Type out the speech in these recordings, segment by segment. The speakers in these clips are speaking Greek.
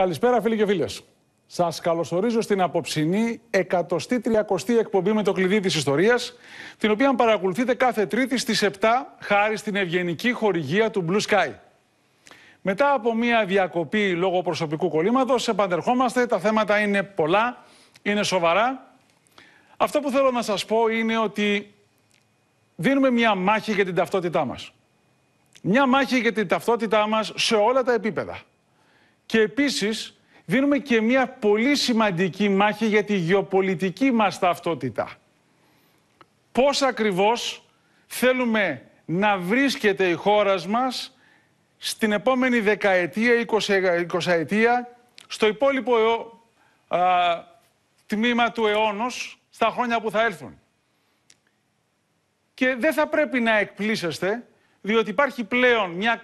Καλησπέρα φίλοι και φίλες. Σας καλωσορίζω στην απόψινή 130η εκπομπή με το κλειδί της ιστορίας, την οποία παρακολουθείτε κάθε Τρίτη στις 7 χάρη στην ευγενική χορηγία του Blue Sky. Μετά από μια διακοπή λόγω προσωπικού κολλήματος, επαντερχόμαστε, τα θέματα είναι πολλά, είναι σοβαρά. Αυτό που θέλω να σας πω είναι ότι δίνουμε μια μάχη για την ταυτότητά μας. Μια μάχη για την ταυτότητά μας σε όλα τα επίπεδα. Και επίσης δίνουμε και μια πολύ σημαντική μάχη για τη γεωπολιτική μας ταυτότητα. Πώς ακριβώς θέλουμε να βρίσκεται η χώρα μας στην επόμενη δεκαετία, 20 ετία, στο υπόλοιπο α, τμήμα του αιώνος, στα χρόνια που θα έλθουν. Και δεν θα πρέπει να εκπλήσεστε, διότι υπάρχει πλέον μια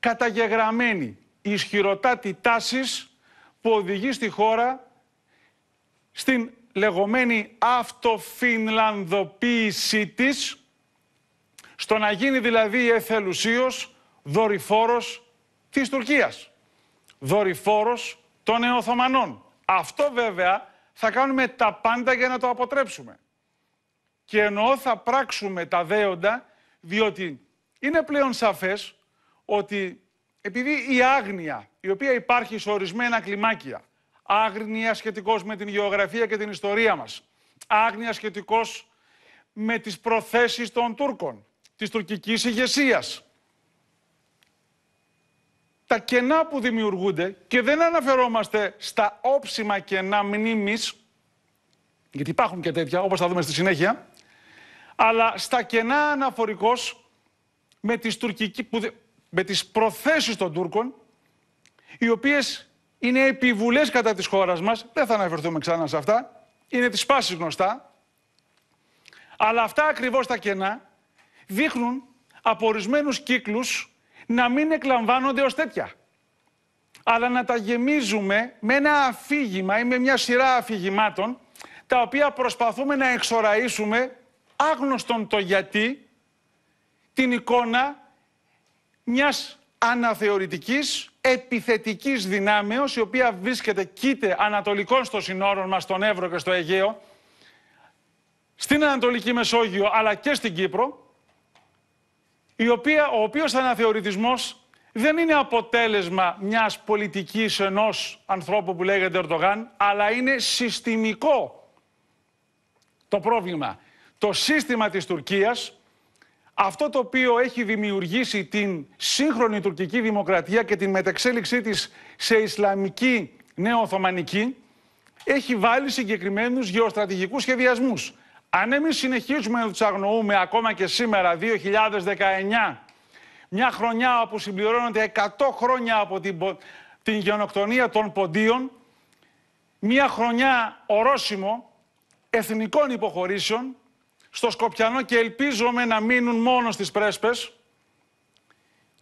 καταγεγραμμένη ισχυροτάτη τάσης που οδηγεί στη χώρα στην λεγόμενη αυτοφινλανδοποίησή της, στο να γίνει δηλαδή εθελουσίως δορυφόρος της Τουρκίας, δορυφόρος των Νεοθωμανών. Αυτό βέβαια θα κάνουμε τα πάντα για να το αποτρέψουμε. Και εννοώ θα πράξουμε τα δέοντα, διότι είναι πλέον σαφές ότι επειδή η άγνοια η οποία υπάρχει σε ορισμένα κλιμάκια, άγνοια σχετικώς με την γεωγραφία και την ιστορία μας, άγνοια σχετικώς με τις προθέσεις των Τούρκων, της τουρκικής ηγεσίας. Τα κενά που δημιουργούνται, και δεν αναφερόμαστε στα όψιμα κενά μνήμης, γιατί υπάρχουν και τέτοια, όπως θα δούμε στη συνέχεια, αλλά στα κενά αναφορικώς με τις τουρκική, που, με τις προθέσεις των Τούρκων, οι οποίες είναι επιβουλές κατά της χώρας μας, δεν θα αναφερθούμε ξανά σε αυτά, είναι τις πάσης γνωστά, αλλά αυτά ακριβώς τα κενά δείχνουν από ορισμένους κύκλους να μην εκλαμβάνονται ως τέτοια. Αλλά να τα γεμίζουμε με ένα αφήγημα ή με μια σειρά αφηγημάτων τα οποία προσπαθούμε να εξοραίσουμε άγνωστον το γιατί την εικόνα μιας αναθεωρητικής επιθετικής δυνάμεως η οποία βρίσκεται κείτε ανατολικών στο συνόρων μας στον Εύρο και στο Αιγαίο στην Ανατολική Μεσόγειο αλλά και στην Κύπρο η οποία, ο οποίος αναθεωρητισμός δεν είναι αποτέλεσμα μιας πολιτικής ενός ανθρώπου που λέγεται Ερντογάν αλλά είναι συστημικό το πρόβλημα. Το σύστημα της Τουρκίας αυτό το οποίο έχει δημιουργήσει την σύγχρονη τουρκική δημοκρατία και την μετεξέλιξή της σε Ισλαμική νεοοθωμανική έχει βάλει συγκεκριμένους γεωστρατηγικούς σχεδιασμούς. Αν εμείς συνεχίζουμε να τους αγνοούμε ακόμα και σήμερα 2019 μια χρονιά όπου συμπληρώνονται 100 χρόνια από την, την γενοκτονία των ποντίων, μια χρονιά ορόσημο εθνικών υποχωρήσεων, στο Σκοπιανό και ελπίζομαι να μείνουν μόνο στις πρέσπες,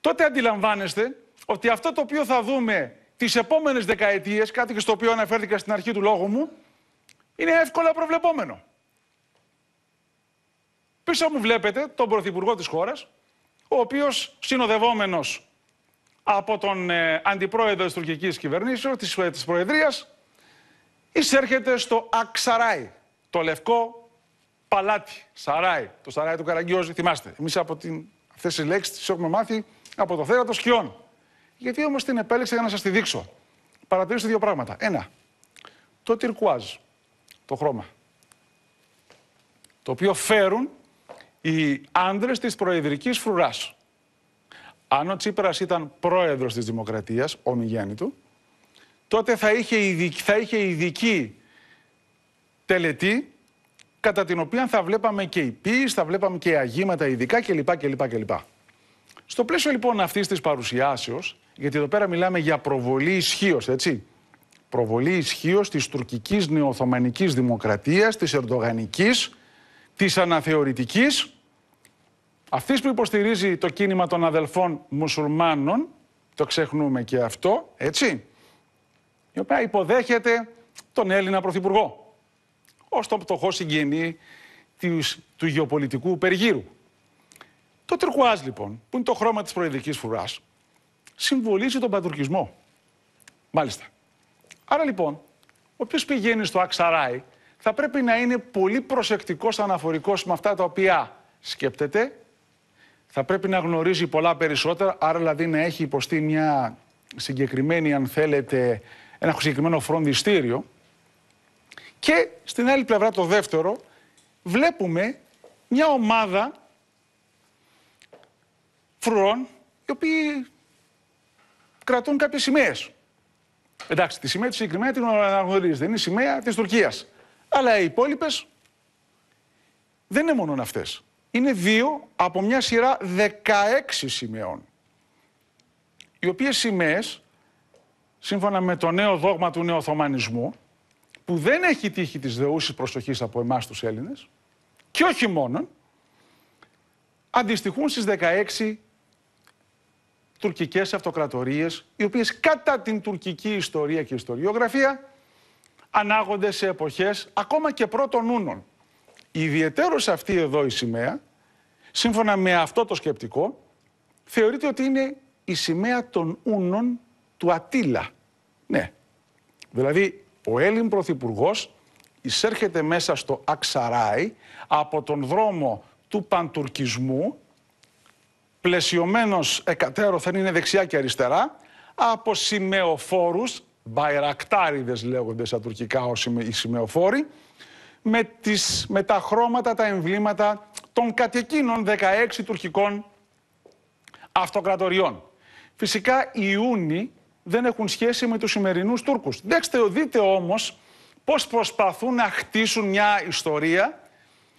τότε αντιλαμβάνεστε ότι αυτό το οποίο θα δούμε τις επόμενες δεκαετίες, κάτι και στο οποίο αναφέρθηκα στην αρχή του λόγου μου, είναι εύκολα προβλεπόμενο. Πίσω μου βλέπετε τον Πρωθυπουργό της χώρας, ο οποίος συνοδευόμενος από τον ε, Αντιπρόεδρο της τουρκικής κυβερνήσεως, ε, της, Προεδρίας, εισέρχεται στο Αξαράι, το λευκό παλάτι, σαράι. Το σαράι του Καραγκιόζη, θυμάστε. Εμείς από την... αυτές τι λέξεις τις έχουμε μάθει από το θέατρο σκιών. Γιατί όμως την επέλεξα για να σας τη δείξω. Παρατηρήστε δύο πράγματα. Ένα, το τυρκουάζ, το χρώμα. Το οποίο φέρουν οι άντρες της προεδρικής φρουράς. Αν ο Τσίπρας ήταν πρόεδρος της Δημοκρατίας, ο Μιγέννη του, τότε θα είχε θα είχε ειδική τελετή κατά την οποία θα βλέπαμε και η θα βλέπαμε και αγίματα ειδικά κλπ. κλπ, κλπ. Στο πλαίσιο λοιπόν αυτής της παρουσιάσεως, γιατί εδώ πέρα μιλάμε για προβολή ισχύως, έτσι. Προβολή ισχύως της τουρκικής νεοοθωμανικής δημοκρατίας, της ερντογανικής, της αναθεωρητικής, αυτής που υποστηρίζει το κίνημα των αδελφών μουσουλμάνων, το ξεχνούμε και αυτό, έτσι, η οποία υποδέχεται τον Έλληνα Πρωθυπουργό ως τον πτωχό συγγενή του γεωπολιτικού περιγύρου. Το τρικουάζ, λοιπόν, που είναι το χρώμα της προεδρικής φουράς, συμβολίζει τον παντουρκισμό. Μάλιστα. Άρα λοιπόν, όποιος πηγαίνει στο Αξαράι θα πρέπει να είναι πολύ προσεκτικός αναφορικός με αυτά τα οποία σκέπτεται. Θα πρέπει να γνωρίζει πολλά περισσότερα, άρα δηλαδή να έχει υποστεί μια συγκεκριμένη, αν θέλετε, ένα συγκεκριμένο φροντιστήριο και στην άλλη πλευρά το δεύτερο βλέπουμε μια ομάδα φρουρών οι οποίοι κρατούν κάποιες σημαίες. Εντάξει, τη σημαία τη συγκεκριμένα την Δεν Είναι η σημαία της Τουρκίας. Αλλά οι υπόλοιπες δεν είναι μόνο αυτές. Είναι δύο από μια σειρά 16 σημαίων. Οι οποίες σημαίες, σύμφωνα με το νέο δόγμα του νεοοθωμανισμού, που δεν έχει τύχει της δεούσης προσοχής από εμάς τους Έλληνες και όχι μόνον, αντιστοιχούν στις 16 τουρκικές αυτοκρατορίες, οι οποίες κατά την τουρκική ιστορία και ιστοριογραφία ανάγονται σε εποχές ακόμα και πρώτων ούνων. Ιδιαιτέρως αυτή εδώ η σημαία, σύμφωνα με αυτό το σκεπτικό, θεωρείται ότι είναι η σημαία των ούνων του Ατήλα. Ναι. Δηλαδή, ο Έλλην Πρωθυπουργός εισέρχεται μέσα στο Αξαράι από τον δρόμο του παντουρκισμού, πλαισιωμένος εκατέρωθεν είναι δεξιά και αριστερά, από σημεοφόρους, μπαϊρακτάριδες λέγονται στα τουρκικά οι σημεοφόροι, με, τις, με τα χρώματα, τα εμβλήματα των κατοικίνων 16 τουρκικών αυτοκρατοριών. Φυσικά Ιούνι δεν έχουν σχέση με τους σημερινούς Τούρκους. Δέξτε, δείτε όμως πώς προσπαθούν να χτίσουν μια ιστορία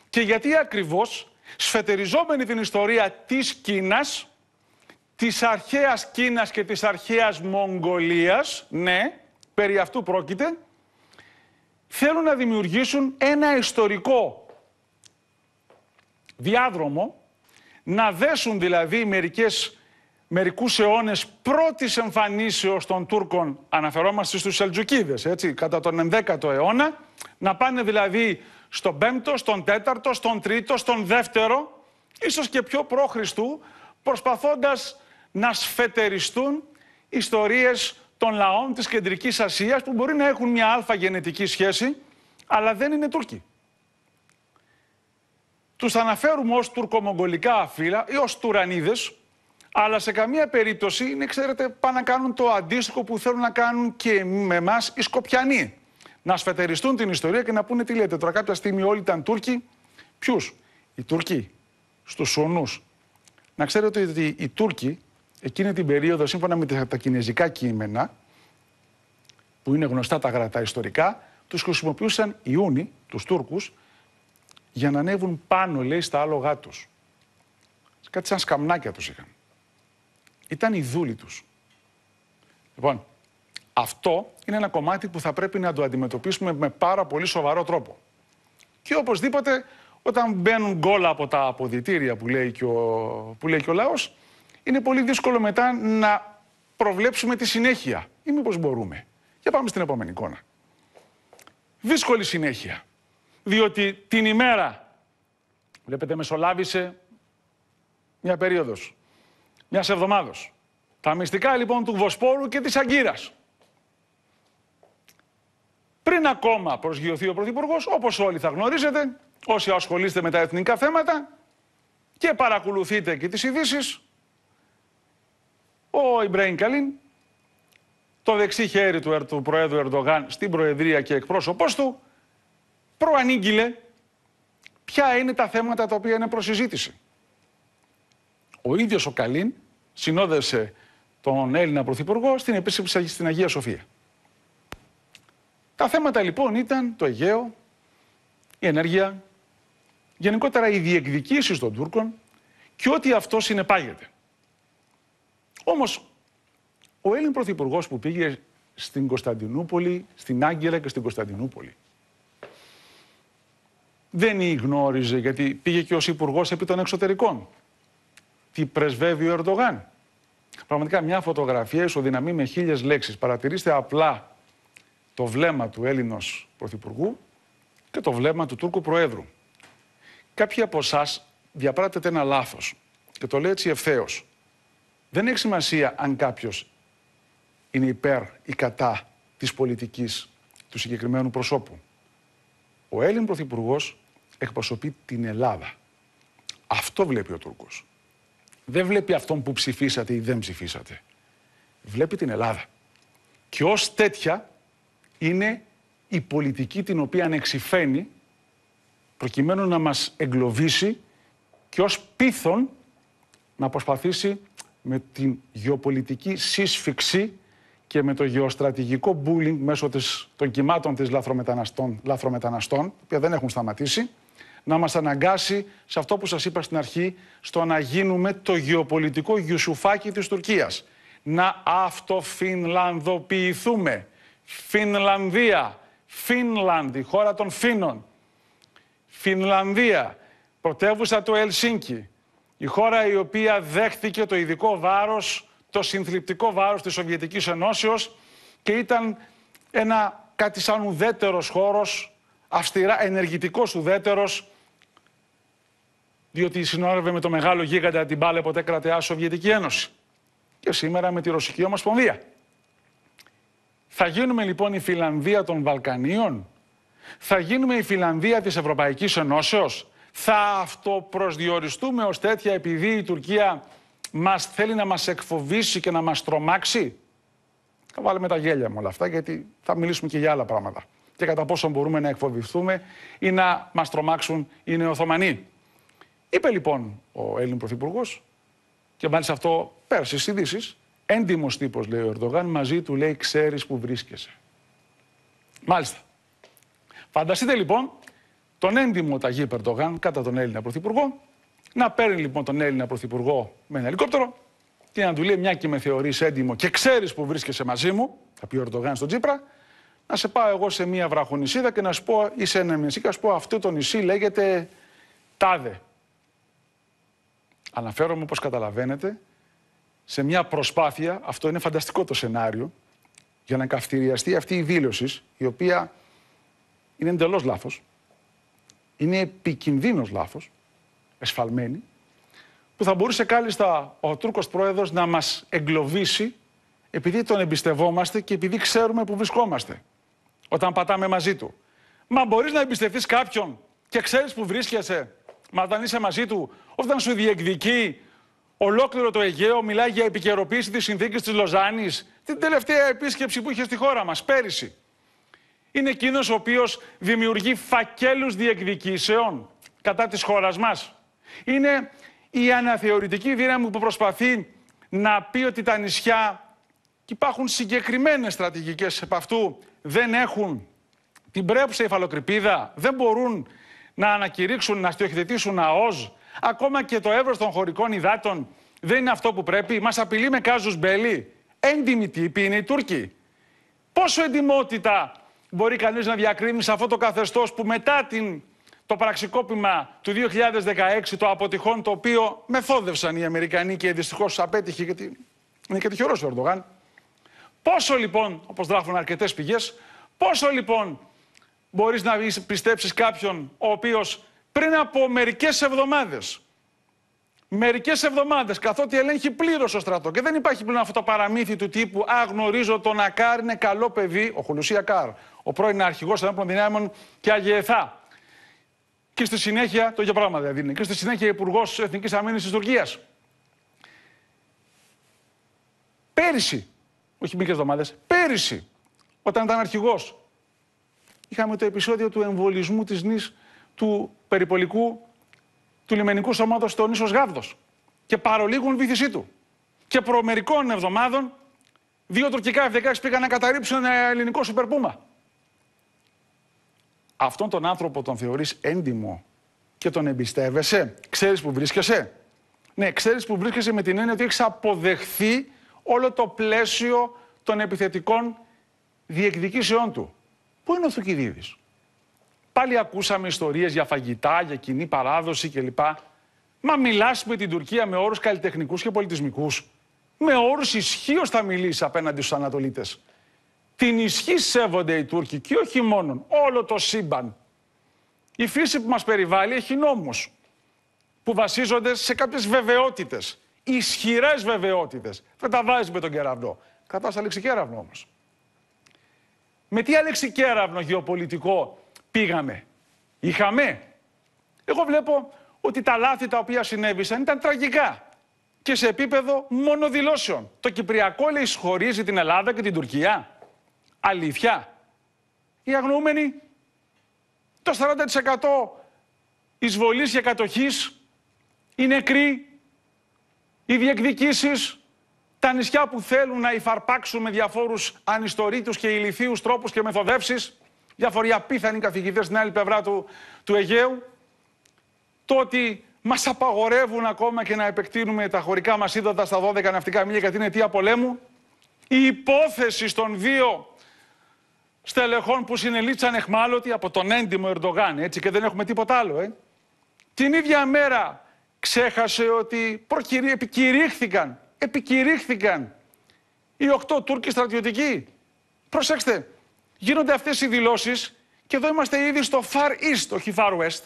και γιατί ακριβώς σφετεριζόμενη την ιστορία της Κίνας, της αρχαίας Κίνας και της αρχαίας Μογγολίας, ναι, περί αυτού πρόκειται, θέλουν να δημιουργήσουν ένα ιστορικό διάδρομο, να δέσουν δηλαδή μερικές μερικούς αιώνες πρώτης εμφανίσεως των Τούρκων, αναφερόμαστε στους Σελτζουκίδες, έτσι, κατά τον 11ο αιώνα, να πάνε δηλαδή στον 5ο, στον 4ο, στον 3ο, στον 2ο, ίσως και πιο προ Χριστού, προσπαθώντας να σφετεριστούν ιστορίες των λαών της Κεντρικής Ασίας που μπορεί να έχουν μια αλφα γενετική σχέση, αλλά δεν είναι Τούρκοι. Τους αναφέρουμε ως τουρκομογγολικά φύλλα ή ως τουρανίδες, αλλά σε καμία περίπτωση είναι, ξέρετε, πάνε να κάνουν το αντίστοιχο που θέλουν να κάνουν και με εμάς οι Σκοπιανοί. Να σφετεριστούν την ιστορία και να πούνε τι λέτε. Τώρα κάποια στιγμή όλοι ήταν Τούρκοι. Ποιους, οι Τούρκοι, στους Σουνούς. Να ξέρετε ότι οι Τούρκοι εκείνη την περίοδο, σύμφωνα με τα κινέζικα κείμενα, που είναι γνωστά τα γραπτά ιστορικά, τους χρησιμοποιούσαν οι Ιούνοι, τους Τούρκους, για να ανέβουν πάνω, λέει, στα άλογά τους. Κάτι σαν σκαμνάκια τους είχαν ήταν η δούλοι τους. Λοιπόν, αυτό είναι ένα κομμάτι που θα πρέπει να το αντιμετωπίσουμε με πάρα πολύ σοβαρό τρόπο. Και οπωσδήποτε όταν μπαίνουν γκολ από τα αποδητήρια που λέει και ο, που λέει και ο λαός, είναι πολύ δύσκολο μετά να προβλέψουμε τη συνέχεια ή μήπως μπορούμε. Για πάμε στην επόμενη εικόνα. Δύσκολη συνέχεια. Διότι την ημέρα, βλέπετε μεσολάβησε μια περίοδος μιας εβδομάδα. Τα μυστικά λοιπόν του Βοσπόρου και της Αγκύρας. Πριν ακόμα προσγειωθεί ο Πρωθυπουργός, όπως όλοι θα γνωρίζετε, όσοι ασχολείστε με τα εθνικά θέματα και παρακολουθείτε και τις ειδήσεις, ο Ιμπραήν Καλίν, το δεξί χέρι του, του Προέδρου Ερντογάν στην Προεδρία και εκπρόσωπός του, προανήγγειλε ποια είναι τα θέματα τα οποία είναι προσυζήτηση. Ο ίδιος ο Καλίν συνόδευσε τον Έλληνα Πρωθυπουργό στην επίσκεψη στην Αγία Σοφία. Τα θέματα λοιπόν ήταν το Αιγαίο, η ενέργεια, γενικότερα οι διεκδικήσεις των Τούρκων και ό,τι αυτό συνεπάγεται. Όμως, ο Έλληνα Πρωθυπουργός που πήγε στην Κωνσταντινούπολη, στην Άγκυρα και στην Κωνσταντινούπολη, δεν η γνώριζε γιατί πήγε και ως Υπουργός επί των Εξωτερικών τι πρεσβεύει ο Ερντογάν. Πραγματικά μια φωτογραφία ισοδυναμεί με χίλιες λέξεις. Παρατηρήστε απλά το βλέμμα του Έλληνος Πρωθυπουργού και το βλέμμα του Τούρκου Προέδρου. Κάποιοι από εσάς διαπράτετε ένα λάθος και το λέει έτσι ευθέως. Δεν έχει σημασία αν κάποιος είναι υπέρ ή κατά της πολιτικής του συγκεκριμένου προσώπου. Ο Έλλην Πρωθυπουργός εκπροσωπεί την Ελλάδα. Αυτό βλέπει ο Τούρκος δεν βλέπει αυτόν που ψηφίσατε ή δεν ψηφίσατε. Βλέπει την Ελλάδα. Και ως τέτοια είναι η πολιτική την οποία ανεξηφαίνει προκειμένου να μας εγκλωβίσει και ως πίθον να προσπαθήσει με την γεωπολιτική σύσφυξη και με το γεωστρατηγικό μπούλινγκ μέσω των κυμάτων της λαθρομεταναστών, λαθρομεταναστών, που δεν έχουν σταματήσει, να μας αναγκάσει σε αυτό που σας είπα στην αρχή, στο να γίνουμε το γεωπολιτικό γιουσουφάκι της Τουρκίας. Να αυτοφινλανδοποιηθούμε. Φινλανδία, Φινλάνδη, χώρα των Φίνων. Φινλανδία, πρωτεύουσα του Ελσίνκη. Η χώρα η οποία δέχτηκε το ειδικό βάρος, το συνθλιπτικό βάρος της Σοβιετικής Ενώσεως και ήταν ένα κάτι σαν ουδέτερος χώρος αυστηρά ενεργητικός ουδέτερος, διότι συνόρευε με το μεγάλο γίγαντα την πάλε ποτέ κρατεά Σοβιετική Ένωση. Και σήμερα με τη Ρωσική Ομοσπονδία. Θα γίνουμε λοιπόν η Φιλανδία των Βαλκανίων. Θα γίνουμε η Φιλανδία της Ευρωπαϊκής Ενώσεως. Θα αυτοπροσδιοριστούμε ως τέτοια επειδή η Τουρκία μας θέλει να μας εκφοβήσει και να μας τρομάξει. Θα βάλουμε τα γέλια με όλα αυτά γιατί θα μιλήσουμε και για άλλα πράγματα και κατά πόσο μπορούμε να εκφοβηθούμε ή να μας τρομάξουν οι Νεοθωμανοί. Είπε λοιπόν ο Έλλην Πρωθυπουργός, και μάλιστα αυτό πέρασε στις ειδήσεις, έντιμος τύπος λέει ο Ερντογάν, μαζί του λέει: Ξέρεις που βρίσκεσαι. Μάλιστα. Φανταστείτε λοιπόν τον έντιμο Ταγί Ερντογάν κατά τον Έλληνα Πρωθυπουργό, να παίρνει λοιπόν τον Έλληνα Πρωθυπουργό με ένα ελικόπτερο και να του λέει: Μια και με θεωρείς έντιμο και ξέρεις που βρίσκεσαι μαζί μου, θα πει ο Ερντογάν στον να σε πάω εγώ σε μία βραχονησίδα και να σου πω, είσαι ένα νησί, και να σου πω αυτό το νησί λέγεται Τάδε. Αναφέρομαι, όπως καταλαβαίνετε, σε μια προσπάθεια, αυτό είναι φανταστικό το σενάριο, για να καυτηριαστεί αυτή η δήλωση, η οποία είναι εντελώς λάθος, Είναι επικινδύνος λάθος, εσφαλμένη, που θα μπορούσε κάλλιστα ο Τούρκος πρόεδρος να μας εγκλωβίσει επειδή τον εμπιστευόμαστε και επειδή ξέρουμε που βρισκόμαστε όταν πατάμε μαζί του. Μα μπορείς να εμπιστευτείς κάποιον και ξέρεις που βρίσκεσαι, μα όταν είσαι μαζί του, όταν σου διεκδικεί ολόκληρο το Αιγαίο, μιλάει για επικαιροποίηση της συνθήκης της Λοζάνης, την τελευταία επίσκεψη που είχε στη χώρα μας πέρυσι. Είναι εκείνος ο οποίος δημιουργεί φακέλους διεκδικήσεων κατά της χώρας μας. Είναι η αναθεωρητική δύναμη που προσπαθεί να πει ότι τα νησιά και υπάρχουν συγκεκριμένες στρατηγικές επ' αυτού, δεν έχουν την πρέπουσα υφαλοκρηπίδα, δεν μπορούν να ανακηρύξουν, να στοιοχητετήσουν ΑΟΣ, ακόμα και το έβρος των χωρικών υδάτων δεν είναι αυτό που πρέπει. Μας απειλεί με κάζους μπέλη. Έντιμη τύποι είναι οι Τούρκοι. Πόσο εντιμότητα μπορεί κανείς να διακρίνει σε αυτό το καθεστώς που μετά την, το πραξικόπημα του 2016, το αποτυχόν το οποίο μεθόδευσαν οι Αμερικανοί και δυστυχώς απέτυχε, γιατί είναι και τυχερός ο Ερντογάν, Πόσο λοιπόν, όπως γράφουν αρκετές πηγές, πόσο λοιπόν μπορείς να πιστέψεις κάποιον ο οποίος πριν από μερικές εβδομάδες Μερικές εβδομάδες, καθότι ελέγχει πλήρως ο στρατό. Και δεν υπάρχει πλέον αυτό το παραμύθι του τύπου Α, γνωρίζω τον Ακάρ, είναι καλό παιδί, ο Χουλουσία Κάρ, ο πρώην αρχηγός των Ενόπλων Δυνάμεων και Αγιεθά. Και στη συνέχεια, το ίδιο πράγμα δηλαδή και στη συνέχεια υπουργός Εθνικής Αμήνης της Τουρκίας. Πέρυσι, όχι μερικέ εβδομάδε, πέρυσι, όταν ήταν αρχηγός, είχαμε το επεισόδιο του εμβολισμού της νης του περιπολικού του λιμενικού σώματος στο νήσο Γάβδος. Και παρολίγουν βήθησή του. Και προμερικών εβδομαδων εβδομάδων, δύο τουρκικά F-16 πήγαν να καταρρύψουν ένα ε, ελληνικό σούπερπούμα. Αυτόν τον άνθρωπο τον θεωρείς έντιμο και τον εμπιστεύεσαι. Ξέρεις που βρίσκεσαι. Ναι, ξέρεις που βρίσκεσαι με την έννοια ότι έχεις αποδεχθεί όλο το πλαίσιο των επιθετικών διεκδικήσεών του. Πού είναι ο Θουκυδίδης. Πάλι ακούσαμε ιστορίες για φαγητά, για κοινή παράδοση κλπ. Μα μιλάς με την Τουρκία με όρους καλλιτεχνικούς και πολιτισμικούς. Με όρους ισχύως θα μιλήσει απέναντι στους Ανατολίτες. Την ισχύ σέβονται οι Τούρκοι και όχι μόνον, όλο το σύμπαν. Η φύση που μας περιβάλλει έχει νόμους που βασίζονται σε κάποιες βεβαιότητες ισχυρές βεβαιότητες. Θα τα βάζει με τον κεραυνό. Κατάστα κεραυνό όμως. Με τι αλεξικέραυνο γεωπολιτικό πήγαμε. Είχαμε. Εγώ βλέπω ότι τα λάθη τα οποία συνέβησαν ήταν τραγικά και σε επίπεδο μόνο Το Κυπριακό λέει σχορίζει την Ελλάδα και την Τουρκία. Αλήθεια. Οι αγνοούμενοι το 40% εισβολής και κατοχής, οι νεκροί οι διεκδικήσεις, τα νησιά που θέλουν να υφαρπάξουν με διαφόρους ανιστορίτους και ηλιθίους τρόπους και μεθοδεύσεις, διάφοροι απίθανοι καθηγητές στην άλλη πλευρά του, του Αιγαίου, το ότι μας απαγορεύουν ακόμα και να επεκτείνουμε τα χωρικά μας είδατα στα 12 ναυτικά μίλια για την αιτία πολέμου, η υπόθεση των δύο στελεχών που συνελήψαν εχμάλωτοι από τον έντιμο Ερντογάν, έτσι, και δεν έχουμε τίποτα άλλο, ε. Την ίδια μέρα ξέχασε ότι προκυρή, επικηρύχθηκαν, επικηρύχθηκαν οι οκτώ Τούρκοι στρατιωτικοί. Προσέξτε, γίνονται αυτές οι δηλώσεις και εδώ είμαστε ήδη στο Far East, όχι Far West,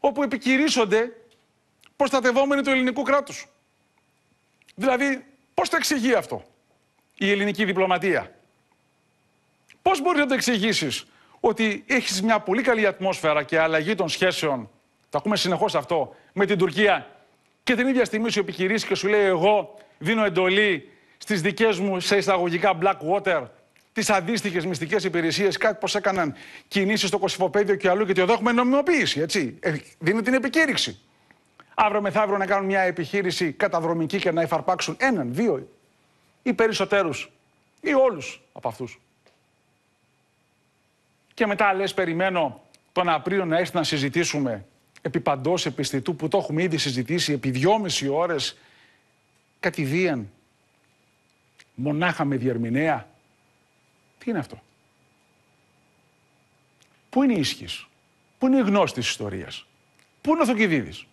όπου επικηρύσσονται προστατευόμενοι του ελληνικού κράτους. Δηλαδή, πώς το εξηγεί αυτό η ελληνική διπλωματία. Πώς μπορείς να το εξηγήσεις ότι έχεις μια πολύ καλή ατμόσφαιρα και αλλαγή των σχέσεων το ακούμε συνεχώς αυτό με την Τουρκία. Και την ίδια στιγμή σου επιχειρήσει και σου λέει: Εγώ δίνω εντολή στις δικές μου σε εισαγωγικά Blackwater, τις αντίστοιχε μυστικές υπηρεσίες, κάτι πώ έκαναν κινήσεις στο Κωσυφοπέδιο και αλλού. Γιατί εδώ έχουμε νομιμοποίηση, έτσι. Ε, δίνει την επικήρυξη. Αύριο μεθαύριο να κάνουν μια επιχείρηση καταδρομική και να εφαρπάξουν έναν, δύο ή περισσότερου ή όλους από αυτούς. Και μετά λες: Περιμένω τον Απρίλιο να έρθει να συζητήσουμε επιπαντός επιστητού που το έχουμε ήδη συζητήσει επί δυόμιση ώρες κατηδίαν μονάχα με διερμηνέα. Τι είναι αυτό. Πού είναι η ίσχυς. Πού είναι η γνώση της ιστορίας. Πού είναι ο Θοκηδίδης.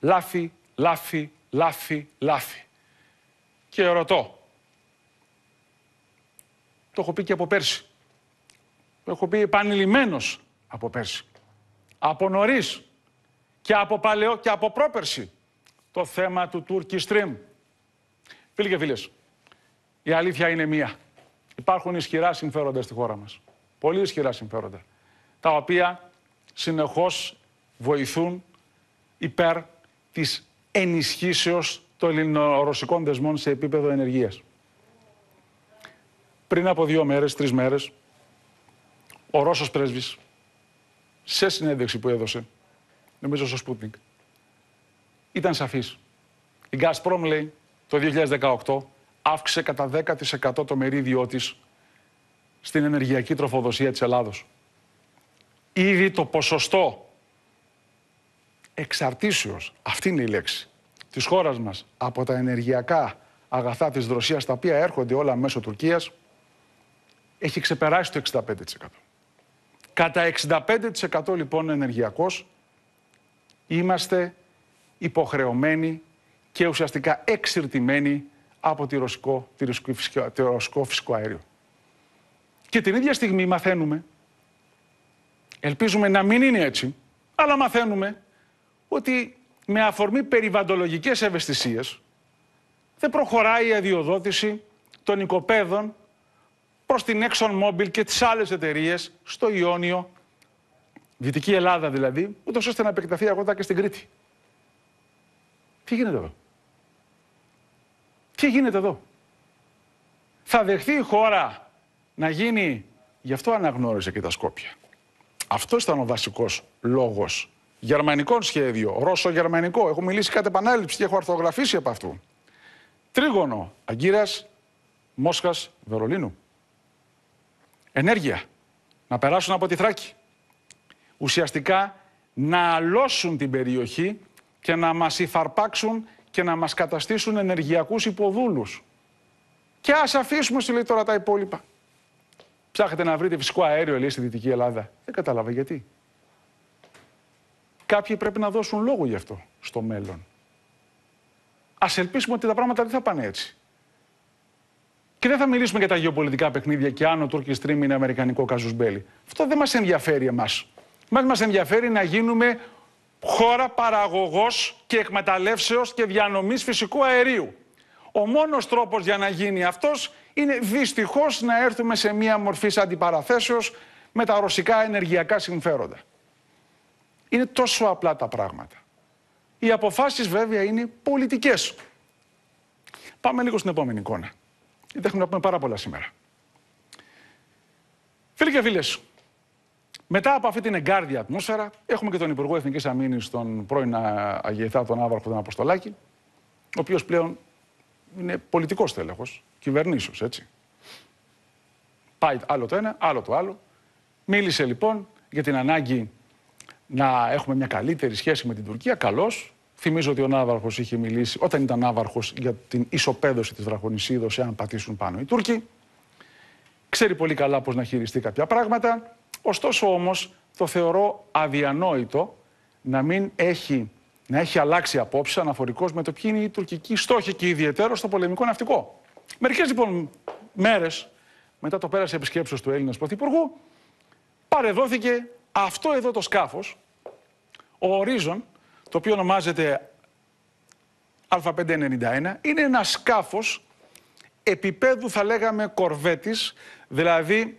Λάφη, λάφι, λάφι, λάφι. Και ρωτώ. Το έχω πει και από πέρσι. Το έχω πει επανειλημμένος από πέρσι από νωρίς και από παλαιό και από πρόπερση το θέμα του Turkish Stream. Φίλοι και φίλες, η αλήθεια είναι μία. Υπάρχουν ισχυρά συμφέροντα στη χώρα μας. Πολύ ισχυρά συμφέροντα. Τα οποία συνεχώς βοηθούν υπέρ της ενισχύσεως των ελληνορωσικών δεσμών σε επίπεδο ενεργείας. Πριν από δύο μέρες, τρεις μέρες, ο Ρώσος πρέσβης σε συνέντευξη που έδωσε, νομίζω στο Σπούτνικ, ήταν σαφής. Η Gazprom λέει το 2018 αύξησε κατά 10% το μερίδιό της στην ενεργειακή τροφοδοσία της Ελλάδος. Ήδη το ποσοστό εξαρτήσεως, αυτή είναι η λέξη, της χώρας μας από τα ενεργειακά αγαθά της Ρωσίας, τα οποία έρχονται όλα μέσω Τουρκίας, έχει ξεπεράσει το 65%. Κατά 65% λοιπόν ενεργειακός είμαστε υποχρεωμένοι και ουσιαστικά εξυρτημένοι από τη ρωσικό, τη ρωσικό, φυσικό, το φυσικό αέριο. Και την ίδια στιγμή μαθαίνουμε, ελπίζουμε να μην είναι έτσι, αλλά μαθαίνουμε ότι με αφορμή περιβαντολογικές ευαισθησίες δεν προχωράει η αδειοδότηση των οικοπαίδων προς την ExxonMobil και τις άλλες εταιρείες στο Ιόνιο, Δυτική Ελλάδα δηλαδή, ούτως ώστε να επεκταθεί η αγορά και στην Κρήτη. Τι γίνεται εδώ. Τι γίνεται εδώ. Θα δεχθεί η χώρα να γίνει, γι' αυτό αναγνώρισε και τα Σκόπια. Αυτό ήταν ο βασικός λόγος. Γερμανικό σχέδιο, Ρώσο-Γερμανικό. Έχω μιλήσει κατά επανάληψη και έχω αρθογραφήσει από αυτού. Τρίγωνο, Αγκύρας, Μόσχας, Βερολίνου ενέργεια, να περάσουν από τη Θράκη. Ουσιαστικά να αλώσουν την περιοχή και να μας υφαρπάξουν και να μας καταστήσουν ενεργειακούς υποδούλους. Και ας αφήσουμε στη λέει τώρα τα υπόλοιπα. Ψάχνετε να βρείτε φυσικό αέριο, λέει, στη Δυτική Ελλάδα. Δεν κατάλαβα γιατί. Κάποιοι πρέπει να δώσουν λόγο γι' αυτό στο μέλλον. Ας ελπίσουμε ότι τα πράγματα δεν θα πάνε έτσι. Και δεν θα μιλήσουμε για τα γεωπολιτικά παιχνίδια και αν ο Turkish Stream είναι αμερικανικό καζουσμπέλι. Αυτό δεν μας ενδιαφέρει εμάς. Μα μας ενδιαφέρει να γίνουμε χώρα παραγωγός και εκμεταλλεύσεως και διανομής φυσικού αερίου. Ο μόνος τρόπος για να γίνει αυτός είναι δυστυχώς να έρθουμε σε μία μορφή αντιπαραθέσεως με τα ρωσικά ενεργειακά συμφέροντα. Είναι τόσο απλά τα πράγματα. Οι αποφάσεις βέβαια είναι πολιτικές. Πάμε λίγο στην επόμενη εικόνα. Γιατί έχουμε να πούμε πάρα πολλά σήμερα. Φίλοι και φίλες, μετά από αυτή την εγκάρδια ατμόσφαιρα, έχουμε και τον Υπουργό Εθνικής Αμήνης, τον πρώην Αγιεθά, τον Άβαρχο, τον Αποστολάκη, ο οποίος πλέον είναι πολιτικός τέλεχος, κυβερνήσεως, έτσι. Πάει άλλο το ένα, άλλο το άλλο. Μίλησε λοιπόν για την ανάγκη να έχουμε μια καλύτερη σχέση με την Τουρκία. Καλώς, Θυμίζω ότι ο Ναύαρχος είχε μιλήσει, όταν ήταν Ναύαρχος, για την ισοπαίδωση της Βραχονισίδο, εάν πατήσουν πάνω οι Τούρκοι. Ξέρει πολύ καλά πώς να χειριστεί κάποια πράγματα. Ωστόσο όμως, το θεωρώ αδιανόητο να μην έχει, να έχει αλλάξει απόψη αναφορικώς με το ποιοι είναι οι τουρκικοί στόχοι και ιδιαίτερο στο πολεμικό ναυτικό. Μερικές λοιπόν μέρες μετά το πέρασε επισκέψεως του Έλληνας Πρωθυπουργού, παρεδόθηκε αυτό εδώ το σκάφος, ο Ορίζον, το οποίο ονομάζεται Α591, είναι ένα σκάφος επίπεδου θα λέγαμε κορβέτης, δηλαδή